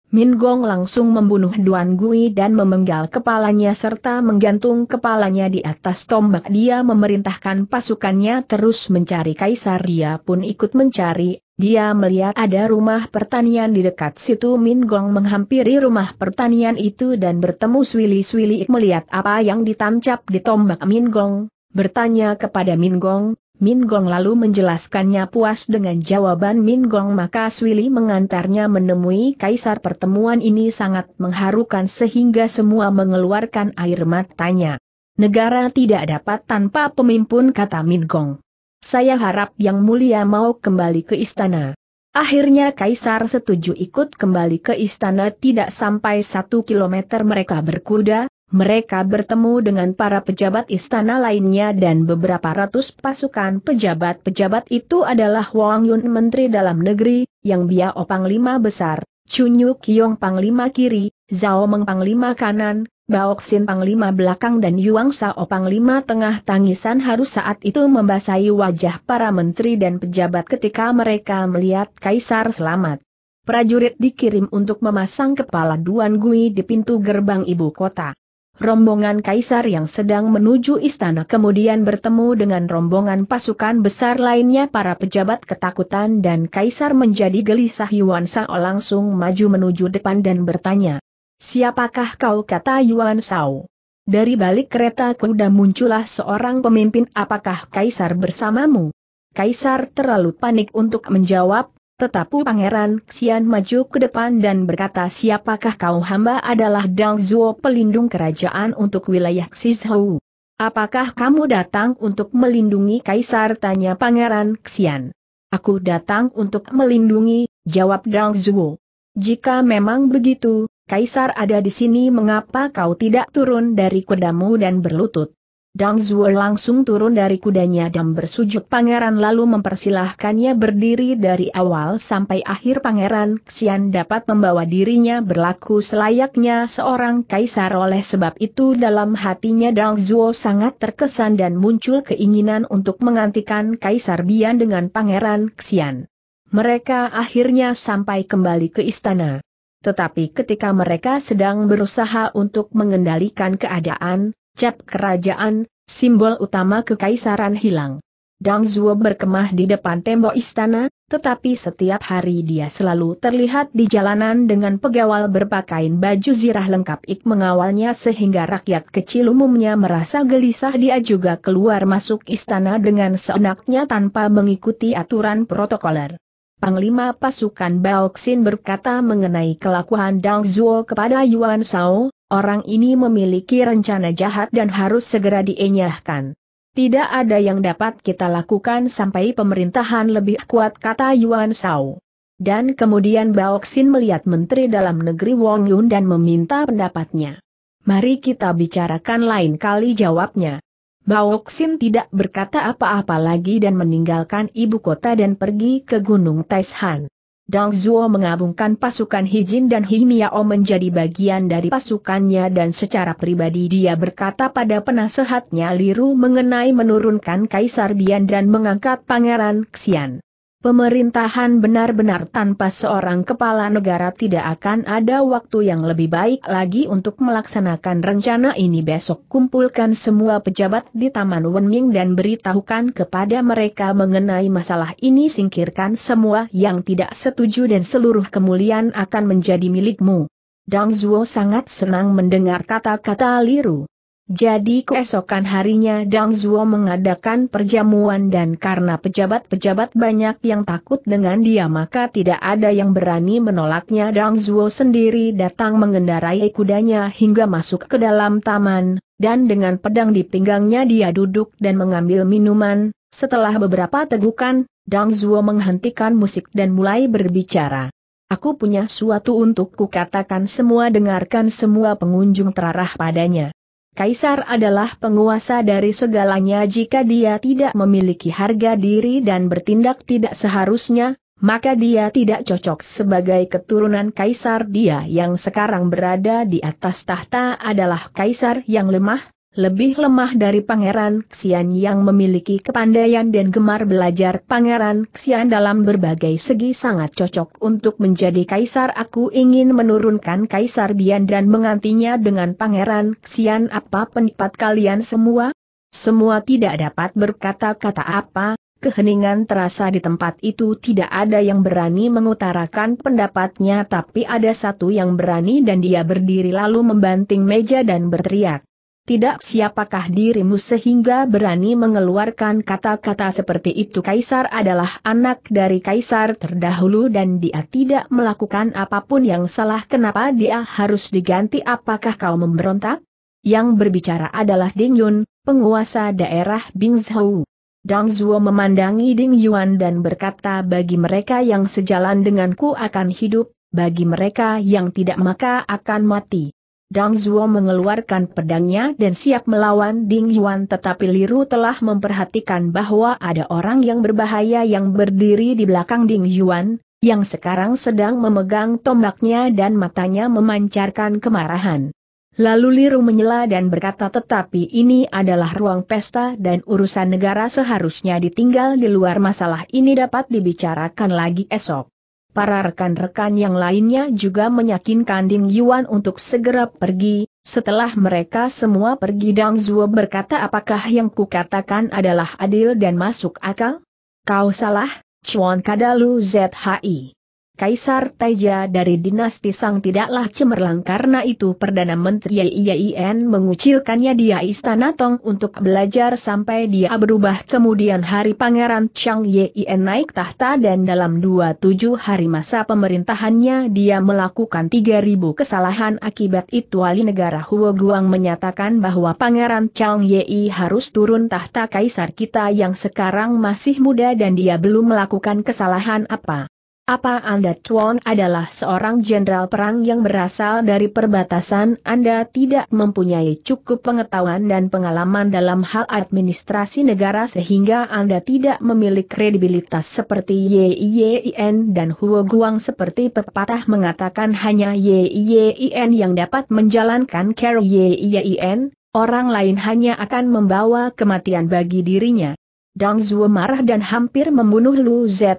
[SPEAKER 1] Min Gong langsung membunuh Duan Gui dan memenggal kepalanya serta menggantung kepalanya di atas tombak. Dia memerintahkan pasukannya terus mencari kaisar. Dia pun ikut mencari. Dia melihat ada rumah pertanian di dekat situ. Min Gong menghampiri rumah pertanian itu dan bertemu Swili Swili melihat apa yang ditancap di tombak Min Gong. Bertanya kepada Min Gong, Min Gong lalu menjelaskannya puas dengan jawaban Min Gong maka Swili mengantarnya menemui kaisar pertemuan ini sangat mengharukan sehingga semua mengeluarkan air matanya. Negara tidak dapat tanpa pemimpin kata Min Gong. Saya harap yang mulia mau kembali ke istana. Akhirnya Kaisar setuju ikut kembali ke istana tidak sampai satu kilometer mereka berkuda, mereka bertemu dengan para pejabat istana lainnya dan beberapa ratus pasukan pejabat-pejabat itu adalah Wang Yun Menteri Dalam Negeri, Yang Biao Panglima Besar, Chunyu Kiong Panglima Kiri, Zhao Meng Panglima Kanan, Baoxin Panglima Belakang dan Yuang Sao Panglima Tengah tangisan harus saat itu membasahi wajah para menteri dan pejabat ketika mereka melihat Kaisar selamat. Prajurit dikirim untuk memasang kepala Duan Gui di pintu gerbang ibu kota rombongan kaisar yang sedang menuju istana kemudian bertemu dengan rombongan pasukan besar lainnya para pejabat ketakutan dan kaisar menjadi gelisah Yuan Sao langsung maju menuju depan dan bertanya. Siapakah kau kata Yuan Sao? Dari balik kereta kuda muncullah seorang pemimpin apakah kaisar bersamamu? Kaisar terlalu panik untuk menjawab, tetapi Pangeran Xian maju ke depan dan berkata siapakah kau hamba adalah Dang Zuo pelindung kerajaan untuk wilayah Xizhou. Apakah kamu datang untuk melindungi Kaisar? Tanya Pangeran Xian. Aku datang untuk melindungi, jawab Dang Zuo. Jika memang begitu, Kaisar ada di sini mengapa kau tidak turun dari kudamu dan berlutut? Dang Zuo langsung turun dari kudanya dan bersujud pangeran lalu mempersilahkannya berdiri dari awal sampai akhir pangeran Xian dapat membawa dirinya berlaku selayaknya seorang kaisar oleh sebab itu dalam hatinya Dang Zuo sangat terkesan dan muncul keinginan untuk menggantikan kaisar Bian dengan pangeran Xian. Mereka akhirnya sampai kembali ke istana. Tetapi ketika mereka sedang berusaha untuk mengendalikan keadaan, cap kerajaan, simbol utama kekaisaran hilang. Dang Zuo berkemah di depan tembok istana, tetapi setiap hari dia selalu terlihat di jalanan dengan pegawal berpakaian baju zirah lengkap ik mengawalnya sehingga rakyat kecil umumnya merasa gelisah dia juga keluar masuk istana dengan seenaknya tanpa mengikuti aturan protokoler. Panglima pasukan Baoksin berkata mengenai kelakuan Dang Zuo kepada Yuan Shao, orang ini memiliki rencana jahat dan harus segera dienyahkan. Tidak ada yang dapat kita lakukan sampai pemerintahan lebih kuat kata Yuan Shao. Dan kemudian Baoksin melihat Menteri Dalam Negeri Wong Yun dan meminta pendapatnya. Mari kita bicarakan lain kali jawabnya. Baoksin tidak berkata apa-apa lagi dan meninggalkan ibu kota dan pergi ke Gunung Taishan. Dang Zuo mengabungkan pasukan Hijin dan Himiao menjadi bagian dari pasukannya dan secara pribadi dia berkata pada penasehatnya Liru mengenai menurunkan Kaisar Bian dan mengangkat Pangeran Xian. Pemerintahan benar-benar tanpa seorang kepala negara tidak akan ada waktu yang lebih baik lagi untuk melaksanakan rencana ini besok kumpulkan semua pejabat di Taman Wenming dan beritahukan kepada mereka mengenai masalah ini singkirkan semua yang tidak setuju dan seluruh kemuliaan akan menjadi milikmu. Dang Zuo sangat senang mendengar kata-kata Liru. Jadi keesokan harinya Dang Zuo mengadakan perjamuan dan karena pejabat-pejabat banyak yang takut dengan dia maka tidak ada yang berani menolaknya Dang Zuo sendiri datang mengendarai kudanya hingga masuk ke dalam taman, dan dengan pedang di pinggangnya dia duduk dan mengambil minuman, setelah beberapa tegukan, Dang Zuo menghentikan musik dan mulai berbicara. Aku punya suatu untuk kukatakan semua dengarkan semua pengunjung terarah padanya. Kaisar adalah penguasa dari segalanya jika dia tidak memiliki harga diri dan bertindak tidak seharusnya, maka dia tidak cocok sebagai keturunan kaisar dia yang sekarang berada di atas tahta adalah kaisar yang lemah, lebih lemah dari Pangeran Xian yang memiliki kepandaian dan gemar belajar Pangeran Xian dalam berbagai segi sangat cocok untuk menjadi kaisar aku ingin menurunkan kaisar Bian dan mengantinya dengan Pangeran Xian apa pendapat kalian semua? Semua tidak dapat berkata-kata apa, Keheningan terasa di tempat itu tidak ada yang berani mengutarakan pendapatnya tapi ada satu yang berani dan dia berdiri lalu membanting meja dan berteriak. Tidak siapakah dirimu sehingga berani mengeluarkan kata-kata seperti itu Kaisar adalah anak dari Kaisar terdahulu dan dia tidak melakukan apapun yang salah Kenapa dia harus diganti apakah kau memberontak? Yang berbicara adalah Ding Yun, penguasa daerah Bing Dong Dang Zhuo memandangi Ding Yuan dan berkata bagi mereka yang sejalan denganku akan hidup, bagi mereka yang tidak maka akan mati. Dang Zuo mengeluarkan pedangnya dan siap melawan Ding Yuan tetapi Liru telah memperhatikan bahwa ada orang yang berbahaya yang berdiri di belakang Ding Yuan, yang sekarang sedang memegang tombaknya dan matanya memancarkan kemarahan. Lalu Liru menyela dan berkata tetapi ini adalah ruang pesta dan urusan negara seharusnya ditinggal di luar masalah ini dapat dibicarakan lagi esok. Para rekan-rekan yang lainnya juga meyakinkan Ding Yuan untuk segera pergi, setelah mereka semua pergi Dang Zuo berkata apakah yang kukatakan adalah adil dan masuk akal? Kau salah, Chuan Kadalu ZHI. Kaisar Taija dari dinasti Sang tidaklah cemerlang karena itu Perdana Menteri Yien mengucilkannya di istana Tong untuk belajar sampai dia berubah kemudian hari Pangeran Chang Yien naik tahta dan dalam 27 hari masa pemerintahannya dia melakukan 3000 kesalahan akibat itu wali negara Huo Guang menyatakan bahwa Pangeran Chang Yi harus turun tahta kaisar kita yang sekarang masih muda dan dia belum melakukan kesalahan apa. Apa Anda Tuan adalah seorang jenderal perang yang berasal dari perbatasan Anda tidak mempunyai cukup pengetahuan dan pengalaman dalam hal administrasi negara sehingga Anda tidak memiliki kredibilitas seperti YIYIN dan Huo Guang seperti pepatah mengatakan hanya YIYIN yang dapat menjalankan care YIYIN, orang lain hanya akan membawa kematian bagi dirinya. Dang Zhuo marah dan hampir membunuh Lu Zhi,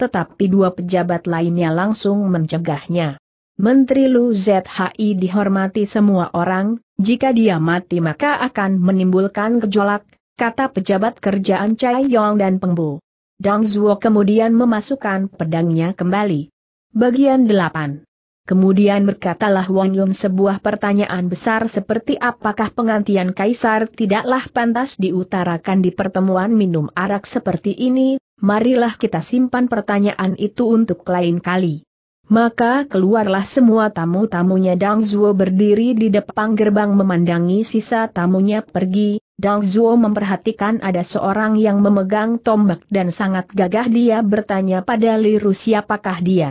[SPEAKER 1] tetapi dua pejabat lainnya langsung mencegahnya. Menteri Lu ZHI dihormati semua orang, jika dia mati maka akan menimbulkan gejolak, kata pejabat kerjaan Chai Yong dan Pengbu. Dong Zuo kemudian memasukkan pedangnya kembali. Bagian 8. Kemudian berkatalah Wang Yun sebuah pertanyaan besar seperti apakah pengantian kaisar tidaklah pantas diutarakan di pertemuan minum arak seperti ini, marilah kita simpan pertanyaan itu untuk lain kali. Maka keluarlah semua tamu-tamunya Dang Zuo berdiri di depan gerbang memandangi sisa tamunya pergi, Dang Zuo memperhatikan ada seorang yang memegang tombak dan sangat gagah dia bertanya pada Liru siapakah dia.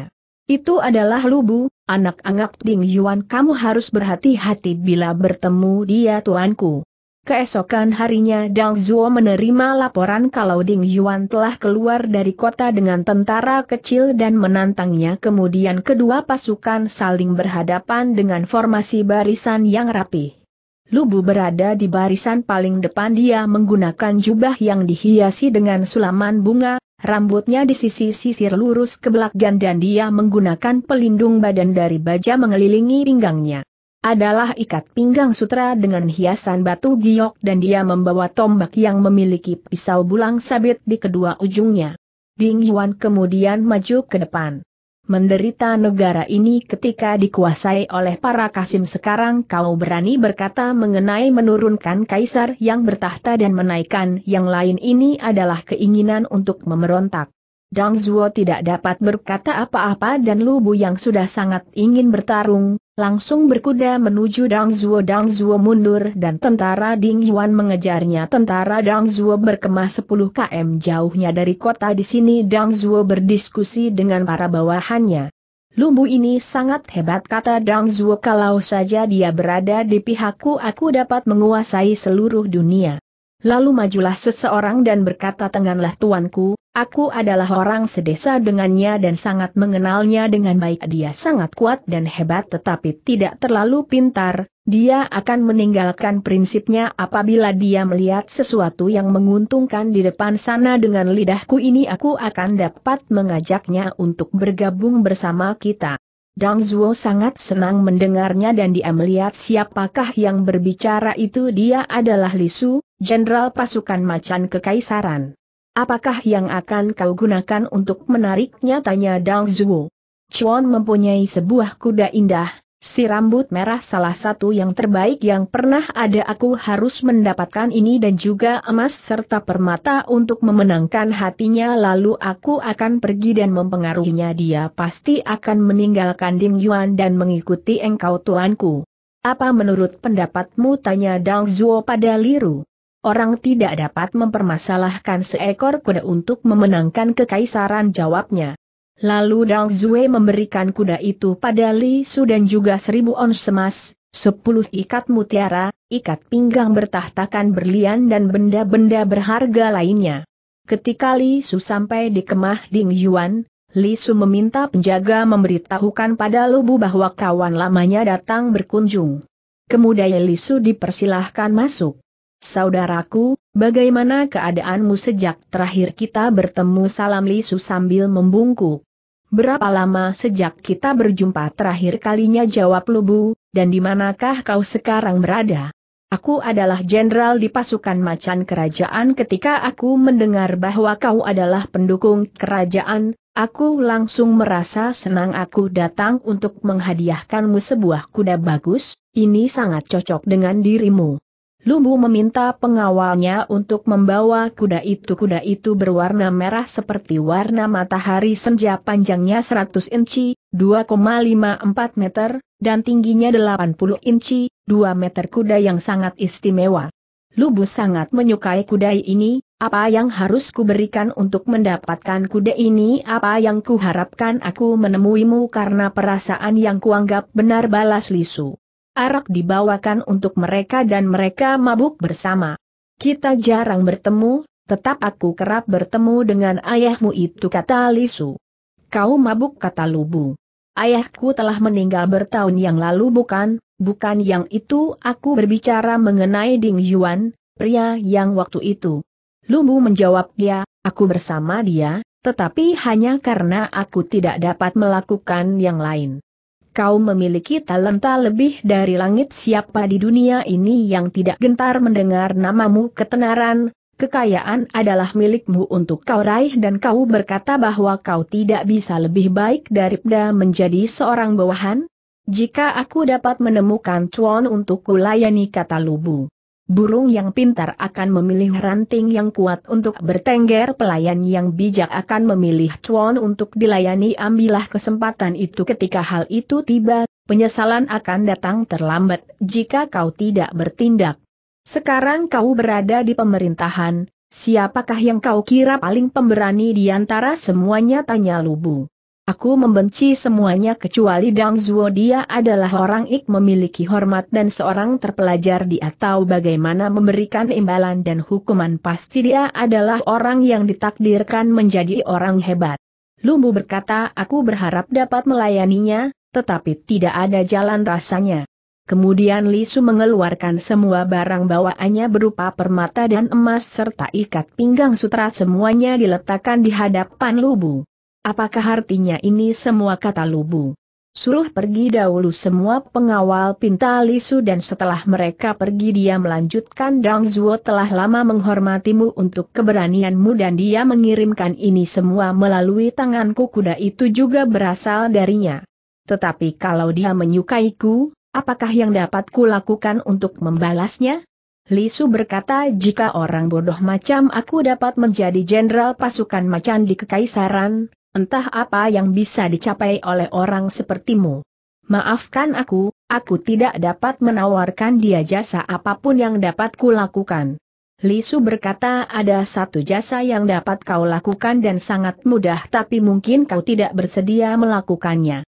[SPEAKER 1] Itu adalah Lubu, anak-anak Ding Yuan kamu harus berhati-hati bila bertemu dia tuanku. Keesokan harinya Dang Zuo menerima laporan kalau Ding Yuan telah keluar dari kota dengan tentara kecil dan menantangnya kemudian kedua pasukan saling berhadapan dengan formasi barisan yang rapi. Lubu berada di barisan paling depan dia menggunakan jubah yang dihiasi dengan sulaman bunga, rambutnya di sisi sisir lurus ke belakang dan dia menggunakan pelindung badan dari baja mengelilingi pinggangnya adalah ikat pinggang sutra dengan hiasan batu giok dan dia membawa tombak yang memiliki pisau bulang sabit di kedua ujungnya. Ding Yuan kemudian maju ke depan. Menderita negara ini ketika dikuasai oleh para kasim sekarang kau berani berkata mengenai menurunkan kaisar yang bertahta dan menaikkan yang lain ini adalah keinginan untuk memberontak. Dang Zhuo tidak dapat berkata apa-apa dan Lubu yang sudah sangat ingin bertarung, langsung berkuda menuju Dang Zuo. Dang Zuo mundur dan tentara Ding Yuan mengejarnya. Tentara Dang Zuo berkemah 10 km jauhnya dari kota di sini Dang Zuo berdiskusi dengan para bawahannya. Lumbu ini sangat hebat kata Dang Zuo. kalau saja dia berada di pihakku aku dapat menguasai seluruh dunia. Lalu majulah seseorang dan berkata tenganlah tuanku, Aku adalah orang sedesa dengannya dan sangat mengenalnya dengan baik. Dia sangat kuat dan hebat tetapi tidak terlalu pintar, dia akan meninggalkan prinsipnya apabila dia melihat sesuatu yang menguntungkan di depan sana dengan lidahku ini aku akan dapat mengajaknya untuk bergabung bersama kita. Dang Zuo sangat senang mendengarnya dan dia melihat siapakah yang berbicara itu dia adalah Lisu, Jenderal Pasukan Macan Kekaisaran. Apakah yang akan kau gunakan untuk menariknya tanya Dang Zhuo. Chuan mempunyai sebuah kuda indah, si rambut merah salah satu yang terbaik yang pernah ada aku harus mendapatkan ini dan juga emas serta permata untuk memenangkan hatinya lalu aku akan pergi dan mempengaruhinya dia pasti akan meninggalkan Ding Yuan dan mengikuti engkau tuanku. Apa menurut pendapatmu tanya Dang Zhuo pada Liru? Orang tidak dapat mempermasalahkan seekor kuda untuk memenangkan kekaisaran jawabnya. Lalu Dang Zue memberikan kuda itu pada Li Su dan juga seribu ons emas, sepuluh ikat mutiara, ikat pinggang bertahtakan berlian dan benda-benda berharga lainnya. Ketika Li Su sampai di kemah Ding Yuan, Li Su meminta penjaga memberitahukan pada Lubu bahwa kawan lamanya datang berkunjung. Kemudian Li Su dipersilahkan masuk. Saudaraku, bagaimana keadaanmu sejak terakhir kita bertemu salam Lisu sambil membungkuk? Berapa lama sejak kita berjumpa terakhir kalinya jawab Lubu, dan di manakah kau sekarang berada? Aku adalah jenderal di pasukan macan kerajaan ketika aku mendengar bahwa kau adalah pendukung kerajaan, aku langsung merasa senang aku datang untuk menghadiahkanmu sebuah kuda bagus, ini sangat cocok dengan dirimu. Lumbu meminta pengawalnya untuk membawa kuda itu. Kuda itu berwarna merah seperti warna matahari senja panjangnya 100 inci, 2,54 meter, dan tingginya 80 inci, 2 meter kuda yang sangat istimewa. Lubu sangat menyukai kuda ini, apa yang harus kuberikan untuk mendapatkan kuda ini apa yang kuharapkan aku menemuimu karena perasaan yang kuanggap benar balas Lisu arak dibawakan untuk mereka dan mereka mabuk bersama. Kita jarang bertemu, tetap aku kerap bertemu dengan ayahmu itu kata Lisu. Kau mabuk kata Lubu. Ayahku telah meninggal bertahun yang lalu bukan, bukan yang itu aku berbicara mengenai Ding Yuan, pria yang waktu itu. Lubu menjawab dia, ya, aku bersama dia, tetapi hanya karena aku tidak dapat melakukan yang lain kau memiliki talenta lebih dari langit siapa di dunia ini yang tidak gentar mendengar namamu ketenaran, kekayaan adalah milikmu untuk kau raih dan kau berkata bahwa kau tidak bisa lebih baik daripada menjadi seorang bawahan? Jika aku dapat menemukan cuan untuk kulayani kata lubu burung yang pintar akan memilih ranting yang kuat untuk bertengger pelayan yang bijak akan memilih cuan untuk dilayani ambillah kesempatan itu ketika hal itu tiba, penyesalan akan datang terlambat jika kau tidak bertindak. Sekarang kau berada di pemerintahan, siapakah yang kau kira paling pemberani di antara semuanya tanya Lubu. Aku membenci semuanya kecuali Dang Zuo dia adalah orang ik memiliki hormat dan seorang terpelajar dia tahu bagaimana memberikan imbalan dan hukuman pasti dia adalah orang yang ditakdirkan menjadi orang hebat. Lumbu berkata aku berharap dapat melayaninya, tetapi tidak ada jalan rasanya. Kemudian Lisu mengeluarkan semua barang bawaannya berupa permata dan emas serta ikat pinggang sutra semuanya diletakkan di hadapan Lubu. Apakah artinya ini semua kata lubu? Suruh pergi dahulu semua pengawal pinta lisu dan setelah mereka pergi dia melanjutkan Dang Zuo telah lama menghormatimu untuk keberanianmu dan dia mengirimkan ini semua melalui tanganku kuda itu juga berasal darinya. Tetapi kalau dia menyukaiku, apakah yang dapat kulakukan untuk membalasnya? Lisu berkata jika orang bodoh macam aku dapat menjadi jenderal pasukan macan di kekaisaran, Entah apa yang bisa dicapai oleh orang sepertimu. Maafkan aku, aku tidak dapat menawarkan dia jasa apapun yang dapat kulakukan. Lisu berkata ada satu jasa yang dapat kau lakukan dan sangat mudah tapi mungkin kau tidak bersedia melakukannya.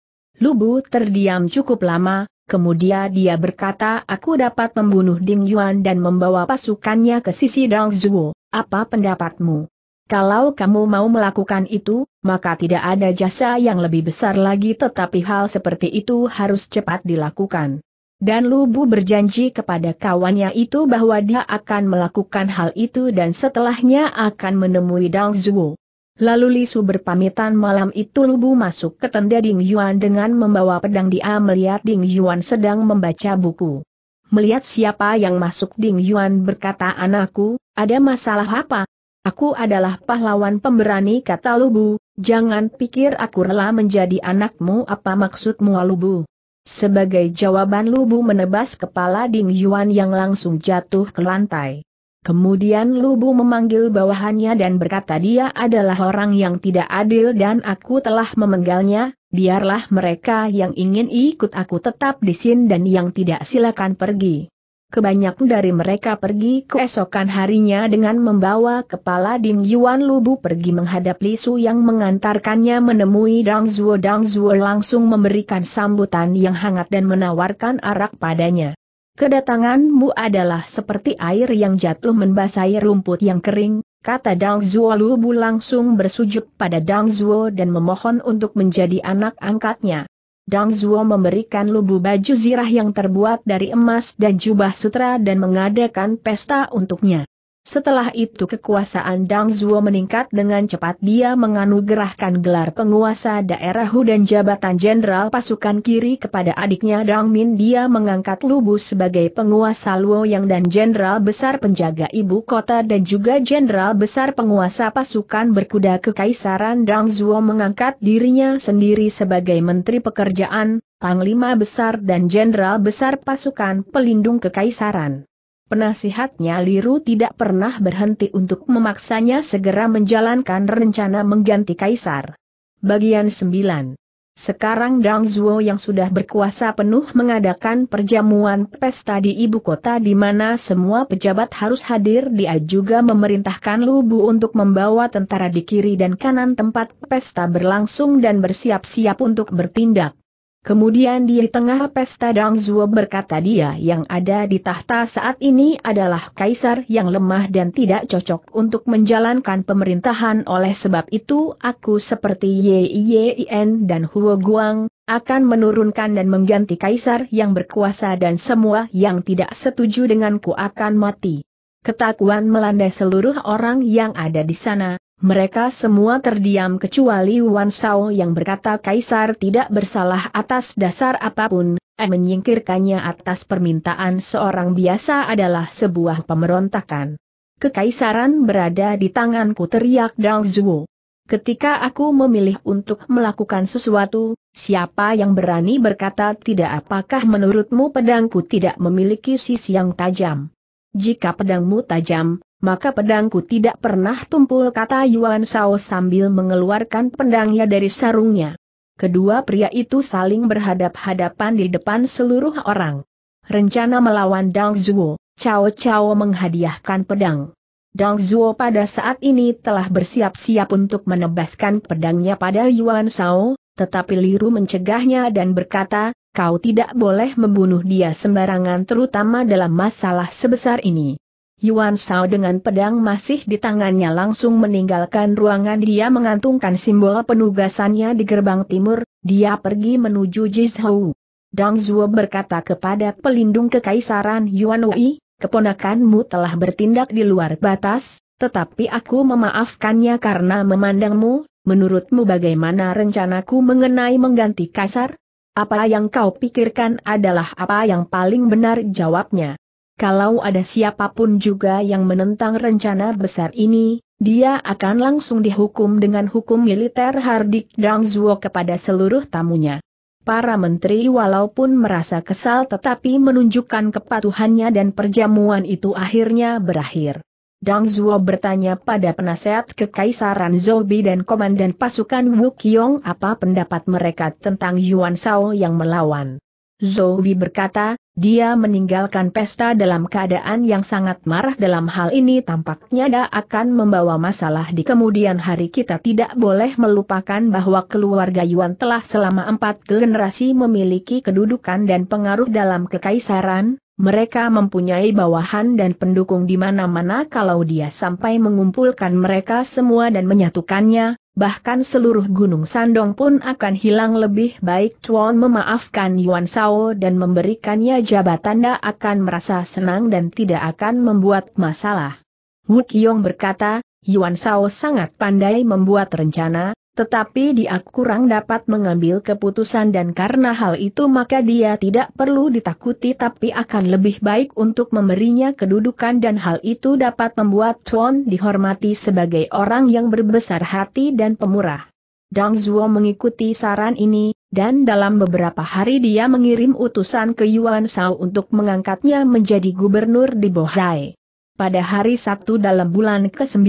[SPEAKER 1] Lubu terdiam cukup lama, kemudian dia berkata aku dapat membunuh Ding Yuan dan membawa pasukannya ke sisi Dong Zhuo, apa pendapatmu? Kalau kamu mau melakukan itu, maka tidak ada jasa yang lebih besar lagi tetapi hal seperti itu harus cepat dilakukan. Dan Lubu berjanji kepada kawannya itu bahwa dia akan melakukan hal itu dan setelahnya akan menemui Dang Zhuo. Lalu Lisu berpamitan malam itu Lubu masuk ke tenda Ding Yuan dengan membawa pedang dia melihat Ding Yuan sedang membaca buku. Melihat siapa yang masuk Ding Yuan berkata anakku, ada masalah apa? Aku adalah pahlawan pemberani kata Lubu, jangan pikir aku rela menjadi anakmu apa maksudmu Lubu. Sebagai jawaban Lubu menebas kepala Ding Yuan yang langsung jatuh ke lantai. Kemudian Lubu memanggil bawahannya dan berkata dia adalah orang yang tidak adil dan aku telah memenggalnya, biarlah mereka yang ingin ikut aku tetap di sini dan yang tidak silakan pergi. Kebanyakan dari mereka pergi keesokan harinya dengan membawa kepala Ding Yuan Lubu pergi menghadap Lisu yang mengantarkannya menemui Dang Zuo. Dang Zuo langsung memberikan sambutan yang hangat dan menawarkan arak padanya. Kedatanganmu adalah seperti air yang jatuh membasahi rumput yang kering, kata Dang Zuo Lubu langsung bersujud pada Dang Zuo dan memohon untuk menjadi anak angkatnya. Dang Zuo memberikan lubu baju zirah yang terbuat dari emas dan jubah sutra dan mengadakan pesta untuknya. Setelah itu kekuasaan Dang Zuo meningkat dengan cepat dia menganugerahkan gelar penguasa daerah Hu dan jabatan Jenderal Pasukan Kiri kepada adiknya Dang Min dia mengangkat Lubu sebagai penguasa Luo yang dan Jenderal Besar Penjaga Ibu Kota dan juga Jenderal Besar Penguasa Pasukan Berkuda Kekaisaran Dang Zuo mengangkat dirinya sendiri sebagai Menteri Pekerjaan, Panglima Besar dan Jenderal Besar Pasukan Pelindung Kekaisaran. Penasihatnya Liru tidak pernah berhenti untuk memaksanya segera menjalankan rencana mengganti kaisar. Bagian 9 sekarang Dang Zhuo yang sudah berkuasa penuh mengadakan perjamuan pesta di ibu kota di mana semua pejabat harus hadir dia juga memerintahkan Bu untuk membawa tentara di kiri dan kanan tempat pesta berlangsung dan bersiap-siap untuk bertindak. Kemudian di tengah pesta Dang Zuo berkata dia yang ada di tahta saat ini adalah kaisar yang lemah dan tidak cocok untuk menjalankan pemerintahan oleh sebab itu aku seperti Ye Yin dan Huo Guang, akan menurunkan dan mengganti kaisar yang berkuasa dan semua yang tidak setuju denganku akan mati. Ketakuan melanda seluruh orang yang ada di sana, mereka semua terdiam kecuali Wan Sao yang berkata Kaisar tidak bersalah atas dasar apapun, eh menyingkirkannya atas permintaan seorang biasa adalah sebuah pemberontakan. Kekaisaran berada di tanganku teriak Dao Zuo. Ketika aku memilih untuk melakukan sesuatu, siapa yang berani berkata tidak apakah menurutmu pedangku tidak memiliki sisi yang tajam? Jika pedangmu tajam, maka pedangku tidak pernah tumpul kata Yuan Sao sambil mengeluarkan pedangnya dari sarungnya. Kedua pria itu saling berhadap-hadapan di depan seluruh orang. Rencana melawan Dang Zhuo, Cao Cao menghadiahkan pedang. Dang Zhuo pada saat ini telah bersiap-siap untuk menebaskan pedangnya pada Yuan Sao, tetapi Liru mencegahnya dan berkata, kau tidak boleh membunuh dia sembarangan terutama dalam masalah sebesar ini. Yuan Shao dengan pedang masih di tangannya langsung meninggalkan ruangan dia mengantungkan simbol penugasannya di gerbang timur, dia pergi menuju Jizhou. Dang Zhuo berkata kepada pelindung kekaisaran Yuan Wei, keponakanmu telah bertindak di luar batas, tetapi aku memaafkannya karena memandangmu, menurutmu bagaimana rencanaku mengenai mengganti kasar? Apa yang kau pikirkan adalah apa yang paling benar jawabnya. Kalau ada siapapun juga yang menentang rencana besar ini, dia akan langsung dihukum dengan hukum militer Hardik Dang Zuo kepada seluruh tamunya. Para menteri walaupun merasa kesal tetapi menunjukkan kepatuhannya dan perjamuan itu akhirnya berakhir. Dang Zuo bertanya pada penasehat kekaisaran Zobi dan komandan pasukan Wu Qiong apa pendapat mereka tentang Yuan Shao yang melawan. Zobi berkata, dia meninggalkan pesta dalam keadaan yang sangat marah dalam hal ini tampaknya dia akan membawa masalah di kemudian hari kita tidak boleh melupakan bahwa keluarga Yuan telah selama empat generasi memiliki kedudukan dan pengaruh dalam kekaisaran, mereka mempunyai bawahan dan pendukung di mana-mana kalau dia sampai mengumpulkan mereka semua dan menyatukannya, bahkan seluruh Gunung Sandong pun akan hilang lebih baik Chuan memaafkan Yuan Sao dan memberikannya jabatan dia akan merasa senang dan tidak akan membuat masalah. Wu Qiong berkata, Yuan Sao sangat pandai membuat rencana, tetapi dia kurang dapat mengambil keputusan dan karena hal itu maka dia tidak perlu ditakuti tapi akan lebih baik untuk memberinya kedudukan dan hal itu dapat membuat Tuan dihormati sebagai orang yang berbesar hati dan pemurah. Dang Zhuo mengikuti saran ini, dan dalam beberapa hari dia mengirim utusan ke Yuan Shao untuk mengangkatnya menjadi gubernur di Bohai. Pada hari Sabtu dalam bulan ke-9,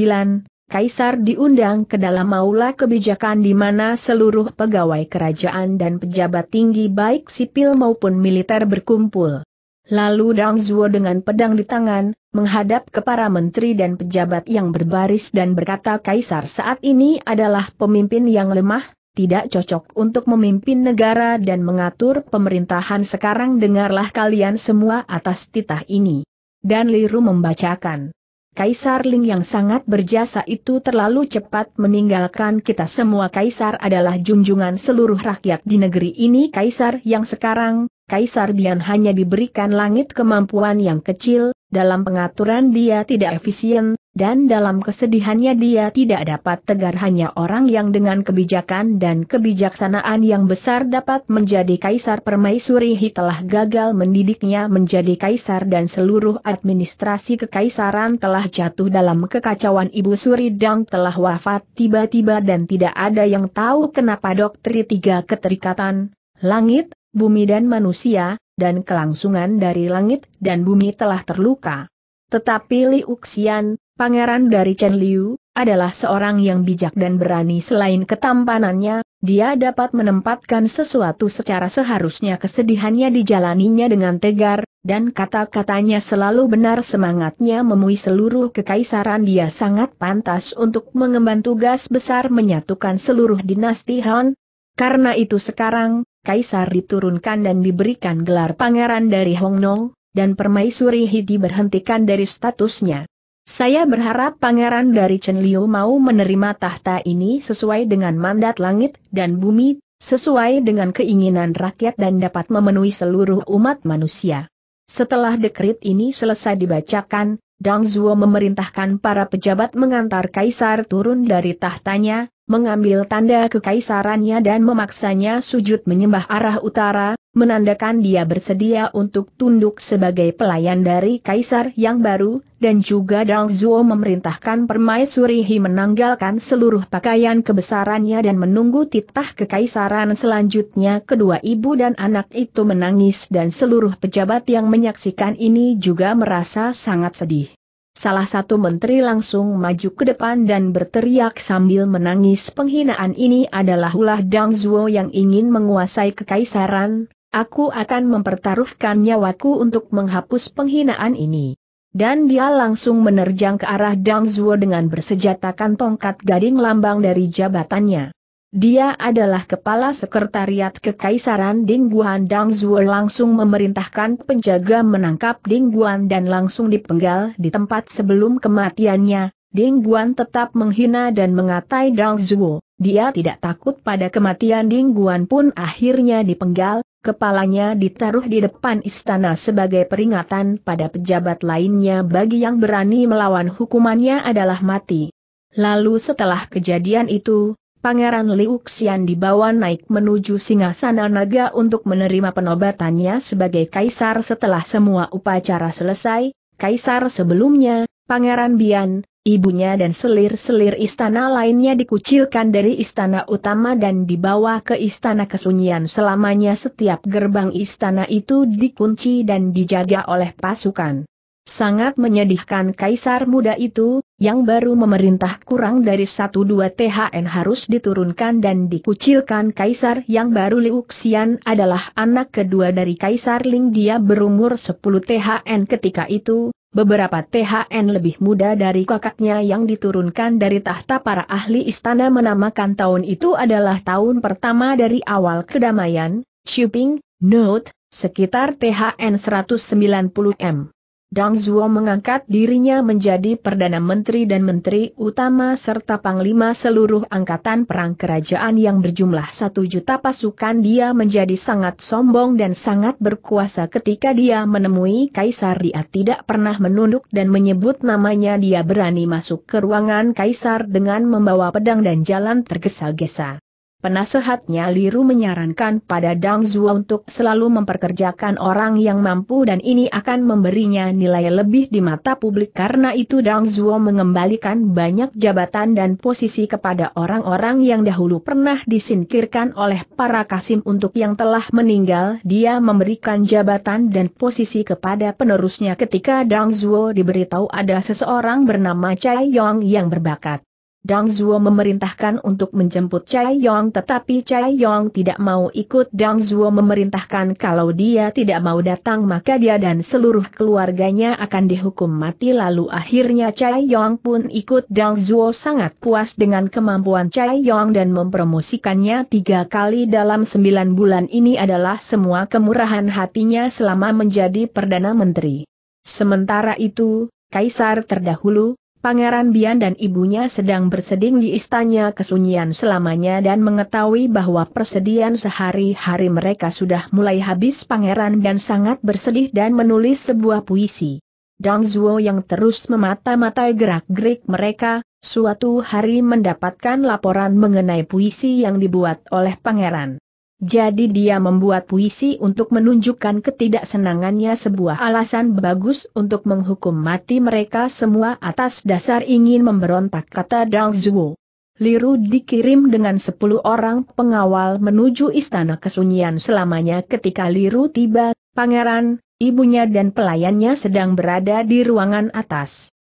[SPEAKER 1] Kaisar diundang ke dalam maula kebijakan di mana seluruh pegawai kerajaan dan pejabat tinggi baik sipil maupun militer berkumpul. Lalu Dang Zhuo dengan pedang di tangan, menghadap ke para menteri dan pejabat yang berbaris dan berkata Kaisar saat ini adalah pemimpin yang lemah, tidak cocok untuk memimpin negara dan mengatur pemerintahan sekarang dengarlah kalian semua atas titah ini. Dan Liru membacakan. Kaisar Ling yang sangat berjasa itu terlalu cepat meninggalkan kita semua Kaisar adalah junjungan seluruh rakyat di negeri ini Kaisar yang sekarang, Kaisar Bian hanya diberikan langit kemampuan yang kecil, dalam pengaturan dia tidak efisien, dan dalam kesedihannya dia tidak dapat tegar hanya orang yang dengan kebijakan dan kebijaksanaan yang besar dapat menjadi kaisar permaisuri telah gagal mendidiknya menjadi kaisar dan seluruh administrasi kekaisaran telah jatuh dalam kekacauan Ibu Suri Dang telah wafat tiba-tiba dan tidak ada yang tahu kenapa doktri tiga keterikatan, langit, bumi dan manusia, dan kelangsungan dari langit dan bumi telah terluka. Tetapi Liuxian. Pangeran dari Chen Liu, adalah seorang yang bijak dan berani selain ketampanannya, dia dapat menempatkan sesuatu secara seharusnya kesedihannya dijalaninya dengan tegar, dan kata-katanya selalu benar semangatnya memui seluruh kekaisaran dia sangat pantas untuk mengemban tugas besar menyatukan seluruh dinasti Han. Karena itu sekarang, Kaisar diturunkan dan diberikan gelar pangeran dari Hongnong, dan permaisuri Hidi berhentikan dari statusnya. Saya berharap pangeran dari Chen Liu mau menerima tahta ini sesuai dengan mandat langit dan bumi, sesuai dengan keinginan rakyat dan dapat memenuhi seluruh umat manusia. Setelah dekrit ini selesai dibacakan, Dong Zhuo memerintahkan para pejabat mengantar kaisar turun dari tahtanya, mengambil tanda kekaisarannya dan memaksanya sujud menyembah arah utara, menandakan dia bersedia untuk tunduk sebagai pelayan dari kaisar yang baru, dan juga Zuo memerintahkan permaisurihi menanggalkan seluruh pakaian kebesarannya dan menunggu titah kekaisaran selanjutnya kedua ibu dan anak itu menangis dan seluruh pejabat yang menyaksikan ini juga merasa sangat sedih salah satu menteri langsung maju ke depan dan berteriak sambil menangis penghinaan ini adalah ulah Dang Zhuo yang ingin menguasai kekaisaran, aku akan mempertaruhkan nyawaku untuk menghapus penghinaan ini. Dan dia langsung menerjang ke arah Dang Zhuo dengan bersejatakan tongkat gading lambang dari jabatannya. Dia adalah kepala sekretariat kekaisaran Ding Dingguan Dang Zhuo langsung memerintahkan penjaga menangkap Ding Guan dan langsung dipenggal di tempat sebelum kematiannya. Ding Guan tetap menghina dan mengatai Dang Zhuo. Dia tidak takut pada kematian Ding Guan pun akhirnya dipenggal, kepalanya ditaruh di depan istana sebagai peringatan pada pejabat lainnya bagi yang berani melawan hukumannya adalah mati. Lalu setelah kejadian itu, Pangeran Liu Xian dibawa naik menuju Singasana Naga untuk menerima penobatannya sebagai kaisar setelah semua upacara selesai, kaisar sebelumnya, Pangeran Bian, ibunya dan selir-selir istana lainnya dikucilkan dari istana utama dan dibawa ke istana kesunyian selamanya setiap gerbang istana itu dikunci dan dijaga oleh pasukan. Sangat menyedihkan kaisar muda itu, yang baru memerintah kurang dari 1-2 THN harus diturunkan dan dikucilkan kaisar yang baru Liu Xian adalah anak kedua dari kaisar Ling dia berumur 10 THN ketika itu, beberapa THN lebih muda dari kakaknya yang diturunkan dari tahta para ahli istana menamakan tahun itu adalah tahun pertama dari awal kedamaian, Xuping, Note, sekitar THN 190M. Dang Zuo mengangkat dirinya menjadi Perdana Menteri dan Menteri Utama serta Panglima seluruh Angkatan Perang Kerajaan yang berjumlah satu juta pasukan dia menjadi sangat sombong dan sangat berkuasa ketika dia menemui Kaisar dia tidak pernah menunduk dan menyebut namanya dia berani masuk ke ruangan Kaisar dengan membawa pedang dan jalan tergesa-gesa. Penasehatnya Liru menyarankan pada Dang Zuo untuk selalu memperkerjakan orang yang mampu dan ini akan memberinya nilai lebih di mata publik karena itu Dang Zuo mengembalikan banyak jabatan dan posisi kepada orang-orang yang dahulu pernah disingkirkan oleh para kasim untuk yang telah meninggal dia memberikan jabatan dan posisi kepada penerusnya ketika Dang Zuo diberitahu ada seseorang bernama Chai Yong yang berbakat. Dang Zhuo memerintahkan untuk menjemput Chai Yong tetapi Chai Yong tidak mau ikut Dang Zhuo memerintahkan kalau dia tidak mau datang maka dia dan seluruh keluarganya akan dihukum mati lalu akhirnya Chai Yong pun ikut Dang Zhuo sangat puas dengan kemampuan Chai Yong dan mempromosikannya tiga kali dalam sembilan bulan ini adalah semua kemurahan hatinya selama menjadi Perdana Menteri. Sementara itu, Kaisar terdahulu, Pangeran Bian dan ibunya sedang berseding di istana kesunyian selamanya dan mengetahui bahwa persediaan sehari-hari mereka sudah mulai habis Pangeran Bian sangat bersedih dan menulis sebuah puisi. Dong Zhuo yang terus memata-matai gerak-gerik mereka, suatu hari mendapatkan laporan mengenai puisi yang dibuat oleh pangeran. Jadi dia membuat puisi untuk menunjukkan ketidaksenangannya sebuah alasan bagus untuk menghukum mati mereka semua atas dasar ingin memberontak kata Dang Zhuo. Liru dikirim dengan sepuluh orang pengawal menuju istana kesunyian selamanya ketika Liru tiba, pangeran, ibunya dan pelayannya sedang berada di ruangan atas.